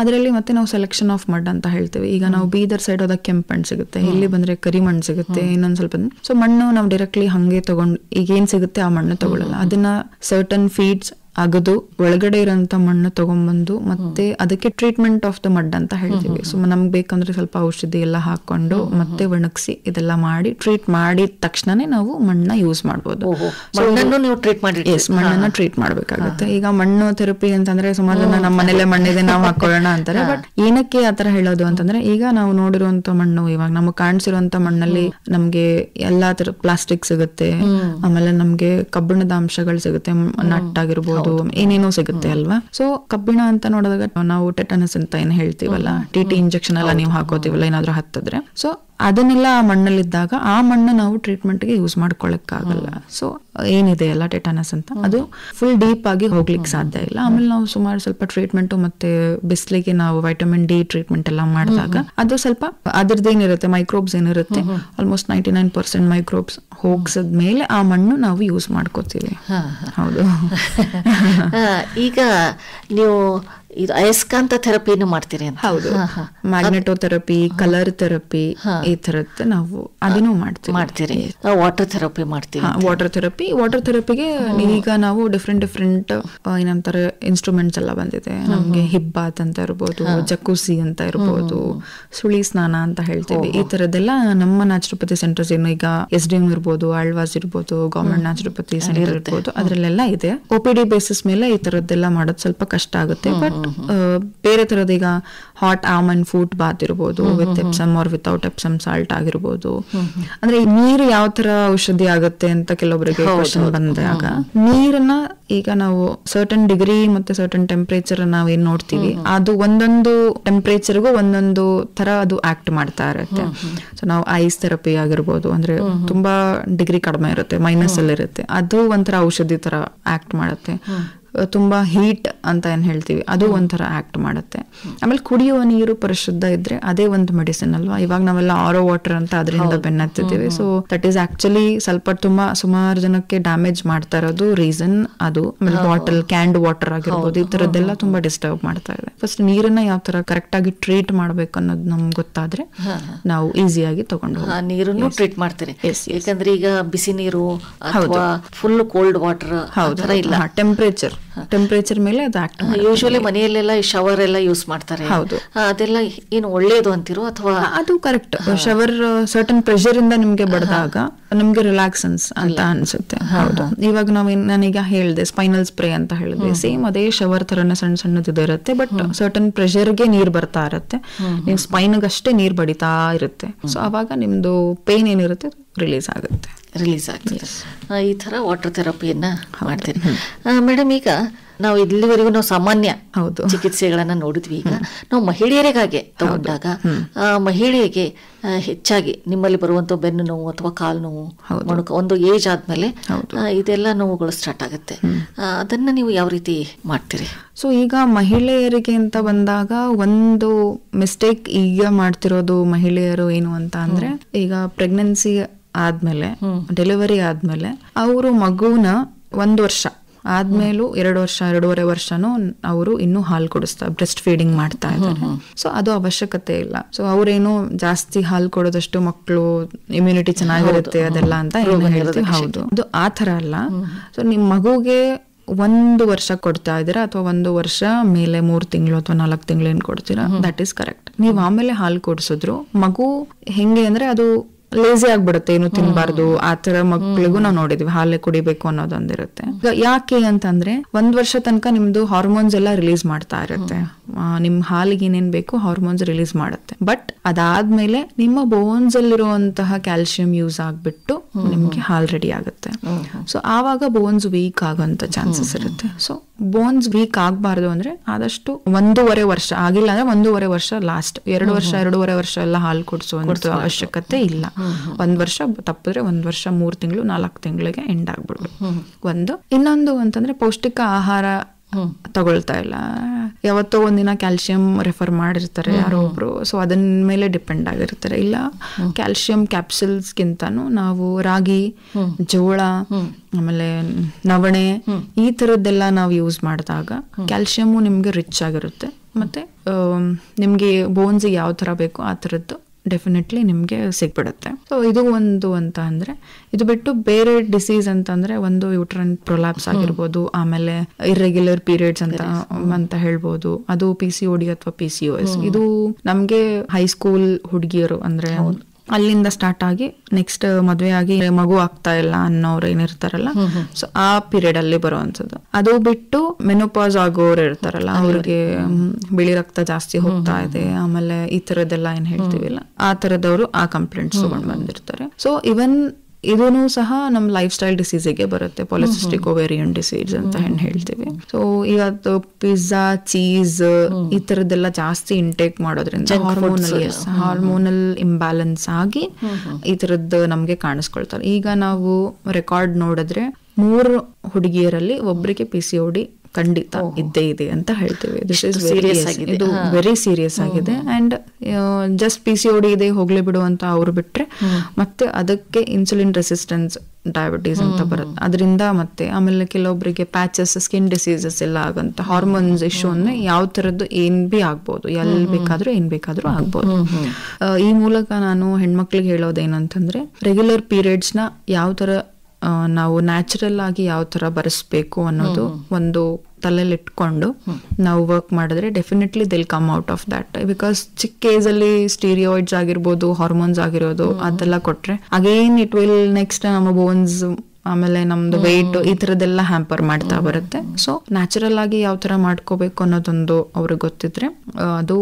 ಅದರಲ್ಲಿ ಮತ್ತೆ ನಾವು ಸೆಲೆಕ್ಷನ್ ಆಫ್ ಮಡ್ ಅಂತ ಹೇಳ್ತೇವೆ ಈಗ ನಾವು ಬೀದರ್ ಸೈಡ್ ಹೋದಾಗ ಕೆಂಪು ಮಣ್ಣು ಸಿಗುತ್ತೆ ಇಲ್ಲಿ ಬಂದ್ರೆ ಕರಿ ಮಣ್ಣು ಸಿಗುತ್ತೆ ಇನ್ನೊಂದು ಸ್ವಲ್ಪ ಸೊ ಮಣ್ಣು ನಾವು ಡೈರೆಕ್ಟ್ಲಿ ಹಂಗೆ ತಗೊಂಡು ಈಗ ಸಿಗುತ್ತೆ ಆ ಮಣ್ಣು ತಗೊಳ್ಳಲ್ಲ ಅದನ್ನ ಸರ್ಟನ್ ಫೀಡ್ಸ್ ಅಗದು ಒಳಗಡೆ ಇರೋಂತ ಮಣ್ಣು ತಗೊಂಡ್ಬಂದು ಮತ್ತೆ ಅದಕ್ಕೆ ಟ್ರೀಟ್ಮೆಂಟ್ ಆಫ್ ದ ಮಡ್ ಅಂತ ಹೇಳ್ತೀವಿ ಸೊ ನಮ್ಗೆ ಬೇಕಂದ್ರೆ ಸ್ವಲ್ಪ ಔಷಧಿ ಎಲ್ಲ ಹಾಕೊಂಡು ಮತ್ತೆ ಒಣಗಿಸಿ ಇದೆಲ್ಲ ಮಾಡಿ ಟ್ರೀಟ್ ಮಾಡಿದ ತಕ್ಷಣನೇ ನಾವು ಮಣ್ಣ ಯೂಸ್ ಮಾಡಬಹುದು ಎಸ್ ಮಣ್ಣನ್ನ ಟ್ರೀಟ್ ಮಾಡಬೇಕಾಗುತ್ತೆ ಈಗ ಮಣ್ಣು ಥೆರಪಿ ಅಂತಂದ್ರೆ ಸುಮಾರು ನಮ್ಮ ಮನೆಯಲ್ಲೇ ಮಣ್ಣಿದೆ ನಾವು ಹಾಕೊಳ್ಳೋಣ ಅಂತಾರೆ ಬಟ್ ಏನಕ್ಕೆ ಆತರ ಹೇಳೋದು ಅಂತಂದ್ರೆ ಈಗ ನಾವು ನೋಡಿರುವಂತ ಮಣ್ಣು ಇವಾಗ ನಮಗೆ ಕಾಣಿಸಿರುವಂತ ಮಣ್ಣಲ್ಲಿ ನಮ್ಗೆ ಎಲ್ಲಾ ತರ ಪ್ಲಾಸ್ಟಿಕ್ ಸಿಗುತ್ತೆ ಆಮೇಲೆ ನಮ್ಗೆ ಕಬ್ಬಿಣದ ಅಂಶಗಳು ಸಿಗುತ್ತೆ ನಟ್ ಆಗಿರ್ಬೋದು ಅದು ಏನೇನೋ ಸಿಗುತ್ತೆ ಅಲ್ವಾ ಸೊ ಕಬ್ಬಿಣ ಅಂತ ನೋಡಿದಾಗ ನಾವು ಟೆಟನಸ್ ಅಂತ ಏನ್ ಹೇಳ್ತೀವಲ್ಲ ಟಿ ಟಿ ಇಂಜೆಕ್ಷನ್ ಎಲ್ಲ ನೀವು ಹಾಕೋತೀವಲ್ಲ ಏನಾದ್ರೂ ಹತ್ತಿದ್ರೆ ಸೊ ಅದನ್ನೆಲ್ಲ ಆ ಮಣ್ಣಲ್ಲಿದ್ದಾಗ ಆ ಮಣ್ಣು ನಾವು ಟ್ರೀಟ್ಮೆಂಟ್ಗೆ ಯೂಸ್ ಮಾಡ್ಕೊಳ್ಳೋಕ್ಕಾಗಲ್ಲ ಸೊ ಏನಿದೆ ಅಲ್ಲ ಟೆಟಾನಸ್ ಅಂತ ಅದು ಫುಲ್ ಡೀಪ್ ಆಗಿ ಹೋಗ್ಲಿಕ್ಕೆ ಸಾಧ್ಯ ಇಲ್ಲ ಆಮೇಲೆ ನಾವು ಸುಮಾರು ಸ್ವಲ್ಪ ಟ್ರೀಟ್ಮೆಂಟ್ ಮತ್ತೆ ಬಿಸಿಲಿಗೆ ನಾವು ವೈಟಮಿನ್ ಡಿ ಟ್ರೀಟ್ಮೆಂಟ್ ಎಲ್ಲ ಮಾಡಿದಾಗ ಅದು ಸ್ವಲ್ಪ ಅದ್ರದ್ದು ಏನಿರುತ್ತೆ ಮೈಕ್ರೋಬ್ಸ್ ಏನಿರುತ್ತೆ almost ninety nine percent microbes ಹೋಗ್ಸದ ಮೇಲೆ ಆ ಮಣ್ಣು ನಾವು ಯೂಸ್ ಮಾಡ್ಕೋತೀವಿ ಹೌದು ಈಗ ನೀವು ಇದು ಅಯಸ್ಕಾಂತ ಥೆರಪಿನೂ ಮಾಡ್ತೀರಿ ಅಂತ ಹೌದು ಮ್ಯಾಗ್ನೆಟೋ ಥೆರಪಿ ಕಲರ್ ಥೆರಪಿ ಈ ತರದ್ದು ನಾವು ಅದನ್ನು ಮಾಡ್ತೀವಿ ಮಾಡ್ತೀರಿ ವಾಟರ್ ಥೆರಪಿ ಮಾಡ್ತೀವಿ ವಾಟರ್ ಥೆರಪಿ ವಾಟರ್ ಥೆರಪಿಗೆ ಈಗ ನಾವು ಡಿಫ್ರೆಂಟ್ ಡಿಫ್ರೆಂಟ್ ಏನಂತಾರೆ ಇನ್ಸ್ಟ್ರೂಮೆಂಟ್ಸ್ ಎಲ್ಲ ಬಂದಿದೆ ನಮಗೆ ಹಿಬ್ಬಾತ್ ಅಂತ ಇರ್ಬೋದು ಜಕುಸಿ ಅಂತ ಇರ್ಬೋದು ಸುಳಿ ಸ್ನಾನ ಅಂತ ಹೇಳ್ತೀವಿ ಈ ತರದ್ದೆಲ್ಲ ನಮ್ಮ ನ್ಯಾಚುರೋಪತಿ ಸೆಂಟರ್ಸ್ ಏನು ಈಗ ಎಸ್ ಡಿ ಎಂ ಇರ್ಬೋದು ಆಳ್ವಾಸ್ ಇರ್ಬೋದು ಗೌರ್ಮೆಂಟ್ ನ್ಯಾಚುರೋಪತಿ ಸೆಂಟರ್ ಇರ್ಬೋದು ಅದರಲ್ಲೆಲ್ಲ ಇದೆ ಒಪಿಡಿ ಬೇಸಿಸ್ ಮೇಲೆ ಈ ತರದ್ದೆಲ್ಲ ಮಾಡೋದು ಸ್ವಲ್ಪ ಕಷ್ಟ ಆಗುತ್ತೆ ಬಟ್ ಬೇರೆ ತರದ ಈಗ ಹಾಟ್ ಆಮಂಡ್ ಫೂಟ್ ಬಾತ್ ಇರ್ಬೋದು with Epsom or without Epsom salt ಆಗಿರ್ಬೋದು ಅಂದ್ರೆ ನೀರು ಯಾವ ತರ ಔಷಧಿ ಆಗುತ್ತೆ ಅಂತ ಕೆಲವೊಬ್ಬರಿಗೆ ಕ್ವಶನ್ ಬಂದಾಗ ನೀರನ್ನ ಈಗ ನಾವು ಸರ್ಟನ್ ಡಿಗ್ರಿ ಮತ್ತೆ ಸರ್ಟನ್ ಟೆಂಪರೇಚರ್ ನಾವು ಏನ್ ನೋಡ್ತೀವಿ ಅದು ಒಂದೊಂದು ಟೆಂಪರೇಚರ್ಗೂ ಒಂದೊಂದು ತರ ಅದು ಆಕ್ಟ್ ಮಾಡ್ತಾ ಇರುತ್ತೆ ಸೊ ನಾವು ಐಸ್ ಥೆರಪಿ ಆಗಿರ್ಬೋದು ಅಂದ್ರೆ ತುಂಬಾ ಡಿಗ್ರಿ ಕಡಿಮೆ ಇರುತ್ತೆ ಮೈನಸ್ ಅಲ್ಲಿ ಇರುತ್ತೆ ಅದು ಒಂಥರ ಔಷಧಿ ತರ ಆಕ್ಟ್ ಮಾಡುತ್ತೆ ತುಂಬ ಹೀಟ್ ಅಂತ ಏನು ಹೇಳ್ತೀವಿ ಅದು ಒಂಥರ ಆ್ಯಕ್ಟ್ ಮಾಡುತ್ತೆ ಆಮೇಲೆ ಕುಡಿಯುವ ನೀರು ಪರಿಶುದ್ಧ ಇದ್ರೆ ಅದೇ ಒಂದು ಮೆಡಿಸಿನ್ ಅಲ್ವಾ ಇವಾಗ ನಾವೆಲ್ಲ ಆರೋ ವಾಟರ್ ಅಂತ ಅದರಿಂದ ಬೆನ್ನತ್ತಿದ್ದೀವಿ ಸೊ ದಟ್ ಈಸ್ ಆ್ಯಕ್ಚುಲಿ ಸ್ವಲ್ಪ ತುಂಬಾ ಸುಮಾರು ಜನಕ್ಕೆ ಡ್ಯಾಮೇಜ್ ಮಾಡ್ತಾ ಇರೋದು ರೀಸನ್ ಅದು ಆಮೇಲೆ ಬಾಟಲ್ ಕ್ಯಾಂಡ್ ವಾಟರ್ ಆಗಿರ್ಬೋದು ಈ ಥರದ್ದೆಲ್ಲ ತುಂಬಾ ಡಿಸ್ಟರ್ಬ್ ಮಾಡ್ತಾ ಇದೆ ಫಸ್ಟ್ ನೀರನ್ನ ಯಾವ ತರ ಕರೆಕ್ಟ್ ಆಗಿ ಟ್ರೀಟ್ ಮಾಡಬೇಕು ಅನ್ನೋದು ನಮ್ಗೆ ಗೊತ್ತಾದ್ರೆ ನಾವು ಈಸಿಯಾಗಿ ತಗೊಂಡು ನೀರನ್ನು ಟ್ರೀಟ್ ಮಾಡ್ತೀರಿ ಯಾಕಂದ್ರೆ ಈಗ ಬಿಸಿ ನೀರು ಅಥವಾ ಫುಲ್ ಕೋಲ್ಡ್ ವಾಟರ್ ಹೌದು ಇಲ್ಲ ಟೆಂಪರೇಚರ್ ಟೆಂಪರೇಚರ್ ಮೇಲೆ ಅದು ಆಕ್ಟ್ ಯೂಶುವಲಿ ಮನೆಯಲ್ಲೆಲ್ಲ ಈ ಶವರ್ ಎಲ್ಲ ಯೂಸ್ ಮಾಡ್ತಾರೆ ಹೌದು ಅದೆಲ್ಲ ಏನು ಒಳ್ಳೇದು ಅಂತಿರೋ ಅಥವಾ ಅದು ಕರೆಕ್ಟ್ ಶವರ್ ಸರ್ಟನ್ ಪ್ರೆಷರ್ ಇಂದ ನಿಮ್ಗೆ ಬಡದಾಗ ನಿಮ್ಗೆ ರಿಲ್ಯಾಕ್ಸನ್ಸ್ ಅಂತ ಅನ್ಸುತ್ತೆ ಹೌದು ಇವಾಗ ನಾವು ನನಗೆ ಹೇಳಿದೆ ಸ್ಪೈನಲ್ ಸ್ಪ್ರೇ ಅಂತ ಹೇಳಿದೆ ಸೇಮ್ ಅದೇ ಶವರ್ ತರನ ಸಣ್ಣ ಸಣ್ಣದ ಇರುತ್ತೆ ಬಟ್ ಸರ್ಟನ್ ಪ್ರೆಷರ್ಗೆ ನೀರ್ ಬರ್ತಾ ಇರುತ್ತೆ ನೀವು ಸ್ಪೈನ್ಗಷ್ಟೇ ನೀರ್ ಬಡಿತಾ ಇರುತ್ತೆ ಸೊ ಅವಾಗ ನಿಮ್ದು ಪೇನ್ ಏನಿರುತ್ತೆ ರಿಲೀಸ್ ಆಗುತ್ತೆ ರಿಲೀಸ್ ಆಗ್ತದೆ ಈ ಥರ ವಾಟರ್ ಥೆರಪಿಯನ್ನ ಮಾಡ್ತೀರಿ ಮೇಡಮ್ ಈಗ ನಾವು ಇಲ್ಲಿವರೆಗೂ ನಾವು ಸಾಮಾನ್ಯ ಹೌದು ಚಿಕಿತ್ಸೆಗಳನ್ನ ನೋಡಿದ್ವಿ ಈಗ ನಾವು ಮಹಿಳೆಯರಿಗಾಗಿ ತಗೊಂಡಾಗ ಮಹಿಳೆಗೆ ಹೆಚ್ಚಾಗಿ ನಿಮ್ಮಲ್ಲಿ ಬರುವಂತ ಬೆನ್ನು ನೋವು ಅಥವಾ ಕಾಲು ನೋವು ಮೊಣಕ ಒಂದು ಏಜ್ ಆದ್ಮೇಲೆ ಇದೆಲ್ಲ ನೋವುಗಳು ಸ್ಟಾರ್ಟ್ ಆಗುತ್ತೆ ಅದನ್ನ ನೀವು ಯಾವ ರೀತಿ ಮಾಡ್ತೀರಿ ಸೊ ಈಗ ಮಹಿಳೆಯರಿಗೆ ಅಂತ ಬಂದಾಗ ಒಂದು ಮಿಸ್ಟೇಕ್ ಈಗ ಮಾಡ್ತಿರೋದು ಮಹಿಳೆಯರು ಏನು ಅಂತ ಅಂದ್ರೆ ಈಗ ಪ್ರೆಗ್ನೆನ್ಸಿ ಆದ್ಮೇಲೆ ಡೆಲಿವರಿ ಆದ್ಮೇಲೆ ಅವರು ಮಗುನ ಒಂದು ವರ್ಷ ಆದ್ಮೇಲೂ ಎರಡು ವರ್ಷ ಎರಡೂವರೆ ವರ್ಷನೂ ಅವರು ಇನ್ನೂ ಹಾಲು ಕೊಡಿಸ್ತಾರೆ ಬ್ರೆಸ್ಟ್ ಫೀಡಿಂಗ್ ಮಾಡ್ತಾ ಇದ್ದಾರೆ ಸೊ ಅದು ಅವಶ್ಯಕತೆ ಇಲ್ಲ ಸೊ ಅವ್ರೇನು ಜಾಸ್ತಿ ಹಾಲು ಕೊಡೋದಷ್ಟು ಮಕ್ಕಳು ಇಮ್ಯುನಿಟಿ ಚೆನ್ನಾಗಿರುತ್ತೆ ಅದೆಲ್ಲ ಅಂತ ಹೇಳ್ತೀವಿ ಹೌದು ಅದು ಆ ಥರ ಅಲ್ಲ ಸೊ ನಿಮ್ಮ ಮಗುಗೆ ಒಂದು ವರ್ಷ ಕೊಡ್ತಾ ಇದ್ದೀರಾ ಅಥವಾ ಒಂದು ವರ್ಷ ಮೇಲೆ ಮೂರ್ ತಿಂಗಳು ಅಥವಾ ನಾಲ್ಕು ತಿಂಗಳು ಏನ್ ಕೊಡ್ತೀರಾ ದಟ್ ಈಸ್ ಕರೆಕ್ಟ್ ನೀವು ಆಮೇಲೆ ಹಾಲು ಕೊಡಿಸಿದ್ರು ಮಗು ಹೆಂಗೆ ಅಂದ್ರೆ ಅದು ಲೇಸಿ ಆಗ್ಬಿಡುತ್ತೆ ಏನು ತಿನ್ಬಾರ್ದು ಆ ತರ ಮಕ್ಳಿಗೂ ನಾವು ನೋಡಿದ್ವಿ ಹಾಲೆ ಕುಡಿಬೇಕು ಅನ್ನೋದೊಂದಿರುತ್ತೆ ಯಾಕೆ ಅಂತಂದ್ರೆ ಒಂದ್ ವರ್ಷ ತನಕ ನಿಮ್ದು ಹಾರ್ಮೋನ್ಸ್ ಎಲ್ಲ ರಿಲೀಸ್ ಮಾಡ್ತಾ ಇರುತ್ತೆ ನಿಮ್ ಹಾಲಿಗೆ ಏನೇನ್ ಬೇಕು ಹಾರ್ಮೋನ್ಸ್ ರಿಲೀಸ್ ಮಾಡುತ್ತೆ ಬಟ್ ಅದಾದ್ಮೇಲೆ ನಿಮ್ಮ ಬೋನ್ಸ್ ಅಲ್ಲಿರುವಂತಹ ಕ್ಯಾಲ್ಸಿಯಂ ಯೂಸ್ ಆಗ್ಬಿಟ್ಟು ನಿಮ್ಗೆ ಹಾಲ್ ರೆಡಿ ಆಗುತ್ತೆ ಸೊ ಆವಾಗ ಬೋನ್ಸ್ ವೀಕ್ ಆಗುವಂತ ಚಾನ್ಸಸ್ ಇರುತ್ತೆ ಸೊ ಬೋನ್ಸ್ ವೀಕ್ ಆಗ್ಬಾರ್ದು ಅಂದ್ರೆ ಆದಷ್ಟು ಒಂದೂವರೆ ವರ್ಷ ಆಗಿಲ್ಲ ಅಂದ್ರೆ ಒಂದೂವರೆ ವರ್ಷ ಲಾಸ್ಟ್ ಎರಡು ವರ್ಷ ಎರಡೂವರೆ ವರ್ಷ ಎಲ್ಲ ಹಾಲು ಕುಡಿಸುವಂತ ಅವಶ್ಯಕತೆ ಇಲ್ಲ ಒಂದ್ ವರ್ಷ ತಪ್ಪಿದ್ರೆ ಒಂದ್ ವರ್ಷ ಮೂರ್ ತಿಂಗಳು ನಾಲ್ಕು ತಿಂಗಳಿಗೆ ಎಂಡ್ ಆಗ್ಬಿಡ್ಬೇಕು ಒಂದು ಇನ್ನೊಂದು ಅಂತಂದ್ರೆ ಪೌಷ್ಟಿಕ ಆಹಾರ ತಗೊಳ್ತಾ ಇಲ್ಲ ಯಾವತ್ತೋ ಒಂದಿನ ಕ್ಯಾಲ್ಸಿಯಂ ರೆಫರ್ ಮಾಡಿರ್ತಾರೆ ಯಾರೋ ಒಬ್ರು ಸೊ ಅದನ್ನ ಮೇಲೆ ಡಿಪೆಂಡ್ ಆಗಿರ್ತಾರೆ ಇಲ್ಲ ಕ್ಯಾಲ್ಸಿಯಂ ಕ್ಯಾಪ್ಸುಲ್ಸ್ಗಿಂತನೂ ನಾವು ರಾಗಿ ಜೋಳ ಆಮೇಲೆ ನವಣೆ ಈ ಥರದ್ದೆಲ್ಲ ನಾವು ಯೂಸ್ ಮಾಡಿದಾಗ ಕ್ಯಾಲ್ಸಿಯಂ ನಿಮಗೆ ರಿಚ್ ಆಗಿರುತ್ತೆ ಮತ್ತೆ ನಿಮಗೆ ಬೋನ್ಸ್ ಯಾವ ತರ ಬೇಕು ಆ ತರದ್ದು ಡೆಫಿನೆಟ್ಲಿ ನಿಮಗೆ ಸಿಗ್ಬಿಡುತ್ತೆ ಸೊ ಇದು ಒಂದು ಅಂತ ಅಂದರೆ ಇದು ಬಿಟ್ಟು ಬೇರೆ ಡಿಸೀಸ್ ಅಂತಂದರೆ ಒಂದು ಯೂಟ್ರನ್ ಪ್ರೊಲಾಪ್ಸ್ ಆಗಿರ್ಬೋದು ಆಮೇಲೆ ಇರ್ರೆಗ್ಯುಲರ್ ಪೀರಿಯಡ್ಸ್ ಅಂತ ಅಂತ ಹೇಳ್ಬೋದು ಅದು ಪಿ ಸಿ ಡಿ ಅಥವಾ ಪಿ ಸಿ ಓ ಎಸ್ ಇದು ನಮಗೆ ಹೈಸ್ಕೂಲ್ ಹುಡುಗಿಯರು ಅಂದರೆ ಅಲ್ಲಿಂದ ಸ್ಟಾರ್ಟ್ ಆಗಿ ನೆಕ್ಸ್ಟ್ ಮದುವೆ ಆಗಿ ಮಗು ಆಗ್ತಾ ಇಲ್ಲ ಅನ್ನೋರು ಏನಿರ್ತಾರಲ್ಲ ಸೊ ಆ ಪೀರಿಯಡ್ ಅಲ್ಲಿ ಬರುವಂತದ್ದು ಅದು ಬಿಟ್ಟು ಮೆನೋಪಾಸ್ ಆಗೋರು ಇರ್ತಾರಲ್ಲ ಅವ್ರಿಗೆ ಬಿಳಿ ರಕ್ತ ಜಾಸ್ತಿ ಹೋಗ್ತಾ ಇದೆ ಆಮೇಲೆ ಈ ತರದೆಲ್ಲ ಏನ್ ಇಲ್ಲ ಆ ತರದವರು ಆ ಕಂಪ್ಲೇಂಟ್ಸ್ ತಗೊಂಡ್ ಬಂದಿರ್ತಾರೆ ಸೊ ಇವನ್ ಇದೂ ಸಹ ನಮ್ಮ ಲೈಫ್ ಸ್ಟೈಲ್ ಗೆ ಬರುತ್ತೆ ಪಾಲಿಸಿಸ್ಟಿಕ್ ಓವೇರಿಯನ್ ಡಿಸೀಸ್ ಅಂತ ಹೆಣ್ಣು ಹೇಳ್ತೀವಿ ಸೊ ಇವತ್ತು ಪಿಜ್ಜಾ ಚೀಸ್ ಈ ತರದ್ದೆಲ್ಲ ಜಾಸ್ತಿ ಇಂಟೇಕ್ ಮಾಡೋದ್ರಿಂದ ಹಾರ್ಮೋನಲ್ ಹಾರ್ಮೋನಲ್ ಇಂಬ್ಯಾಲೆನ್ಸ್ ಆಗಿ ಈ ತರದ್ ನಮ್ಗೆ ಕಾಣಿಸ್ಕೊಳ್ತಾರೆ ಈಗ ನಾವು ರೆಕಾರ್ಡ್ ನೋಡಿದ್ರೆ ಮೂರು ಹುಡುಗಿಯರಲ್ಲಿ ಒಬ್ಬರಿಗೆ ಪಿ ಸಿ ಖಂಡಿತ ಇದ್ದೇ ಇದೆ ಅಂತ ಹೇಳ್ತೇವೆ ಇದು ವೆರಿ ಸೀರಿಯಸ್ ಆಗಿದೆ and just P C O D ಇದೆ ಹೋಗ್ಲೇ ಬಿಡು ಅಂತ ಅವ್ರು ಬಿಟ್ರೆ ಮತ್ತೆ ಅದಕ್ಕೆ ಇನ್ಸುಲಿನ್ ರೆಸಿಸ್ಟೆನ್ಸ್ ಡಯಾಬಿಟೀಸ್ ಅಂತ ಬರುತ್ತೆ ಅದರಿಂದ ಮತ್ತೆ ಆಮೇಲೆ ಕೆಲವೊಬ್ಬರಿಗೆ ಪ್ಯಾಚಸ್ ಸ್ಕಿನ್ ಡಿಸೀಸಸ್ ಎಲ್ಲ ಆಗಂತ ಹಾರ್ಮೋನ್ಸ್ ಇಶ್ಯೂ ಅನ್ನ ಯಾವ ತರದ್ದು ಏನ್ ಬಿ ಆಗ್ಬೋದು ಎಲ್ಲಿ ಬೇಕಾದ್ರೂ ಏನ್ ಬೇಕಾದ್ರೂ ಆಗ್ಬೋದು ಈ ಮೂಲಕ ನಾನು ಹೆಣ್ಮಕ್ಳಿಗೆ ಹೇಳೋದೇನಂತಂದ್ರೆ ರೆಗ್ಯುಲರ್ ಪೀರಿಯಡ್ಸ್ ನ ಯಾವ ತರ ನಾವು ನ್ಯಾಚುರಲ್ ಆಗಿ ಯಾವ ತರ ಬರೆಸ್ಬೇಕು ಅನ್ನೋದು ಒಂದು ತಲೆಯಲ್ಲಿ ಇಟ್ಕೊಂಡು ನಾವು ವರ್ಕ್ ಮಾಡಿದ್ರೆ definitely they'll come out of that because ಚಿಕ್ಕ ಏಜ್ ಅಲ್ಲಿ ಆಗಿರ್ಬೋದು ಹಾರ್ಮೋನ್ಸ್ ಆಗಿರೋದು ಅದೆಲ್ಲ ಕೊಟ್ರೆ ಅಗೇನ್ ಇಟ್ ವಿಲ್ ನೆಕ್ಸ್ಟ್ ನಮ್ಮ ಬೋನ್ಸ್ ಆಮೇಲೆ ನಮ್ದು ವೆಯ್ಟ್ ಈ ತರದೆಲ್ಲ ಹ್ಯಾಂಪರ್ ಮಾಡ್ತಾ ಬರುತ್ತೆ ಸೊ ನ್ಯಾಚುರಲ್ ಆಗಿ ಯಾವ ತರ ಮಾಡ್ಕೋಬೇಕು ಅನ್ನೋದೊಂದು ಅವ್ರಿಗೆ ಗೊತ್ತಿದ್ರೆ ಅದು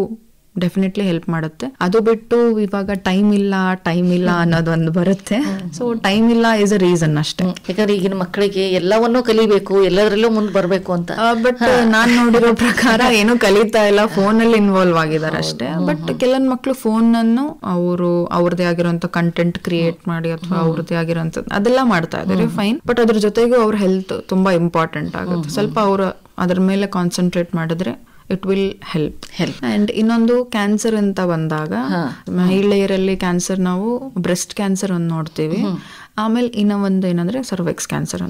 ಡೆಫಿನೆಟ್ಲಿ ಹೆಲ್ಪ್ ಮಾಡುತ್ತೆ ಅದು ಬಿಟ್ಟು ಇವಾಗ ಟೈಮ್ ಇಲ್ಲ ಟೈಮ್ ಇಲ್ಲ ಅನ್ನೋದೊಂದು ಬರುತ್ತೆ ಸೊ ಟೈಮ್ ಇಲ್ಲ ಇಸ್ ಅ ರೀಸನ್ ಅಷ್ಟೇ ಯಾಕಂದ್ರೆ ಈಗಿನ ಮಕ್ಕಳಿಗೆ ಎಲ್ಲವನ್ನೂ ಕಲಿಬೇಕು ಎಲ್ಲದರಲ್ಲೂ ಮುಂದೆ ಬರಬೇಕು ಅಂತ ಬಟ್ ನಾನ್ ನೋಡಿರೋ ಪ್ರಕಾರ ಏನು ಕಲಿತಾ ಇಲ್ಲ ಫೋನ್ ಅಲ್ಲಿ ಇನ್ವಾಲ್ವ್ ಆಗಿದ್ದಾರೆ ಅಷ್ಟೇ ಬಟ್ ಕೆಲವೊಂದು ಮಕ್ಕಳು ಫೋನ್ ಅನ್ನು ಅವರು ಅವ್ರದೇ ಆಗಿರುವಂತ ಕಂಟೆಂಟ್ ಕ್ರಿಯೇಟ್ ಮಾಡಿ ಅಥವಾ ಅವ್ರದೇ ಆಗಿರುವಂತ ಅದೆಲ್ಲ ಮಾಡ್ತಾ ಇದಾರೆ ಫೈನ್ ಬಟ್ ಅದ್ರ ಜೊತೆಗೂ ಅವ್ರ ಹೆಲ್ತ್ ತುಂಬಾ ಇಂಪಾರ್ಟೆಂಟ್ ಆಗುತ್ತೆ ಸ್ವಲ್ಪ ಅವ್ರ ಅದ್ರ ಮೇಲೆ ಕಾನ್ಸಂಟ್ರೇಟ್ ಮಾಡಿದ್ರೆ it will help help and ಇನ್ನೊಂದು ಕ್ಯಾನ್ಸರ್ ಅಂತ ಬಂದಾಗ ಮಹಿಳೆಯರಲ್ಲಿ ಕ್ಯಾನ್ಸರ್ ನಾವು ಬ್ರೆಸ್ಟ್ ಕ್ಯಾನ್ಸರ್ ಅನ್ನು ನೋಡ್ತೀವಿ ಆಮೇಲೆ ಇನ್ನ ಒಂದು ಏನಂದ್ರೆ ಸರ್ವೆಕ್ಸ್ ಕ್ಯಾನ್ಸರ್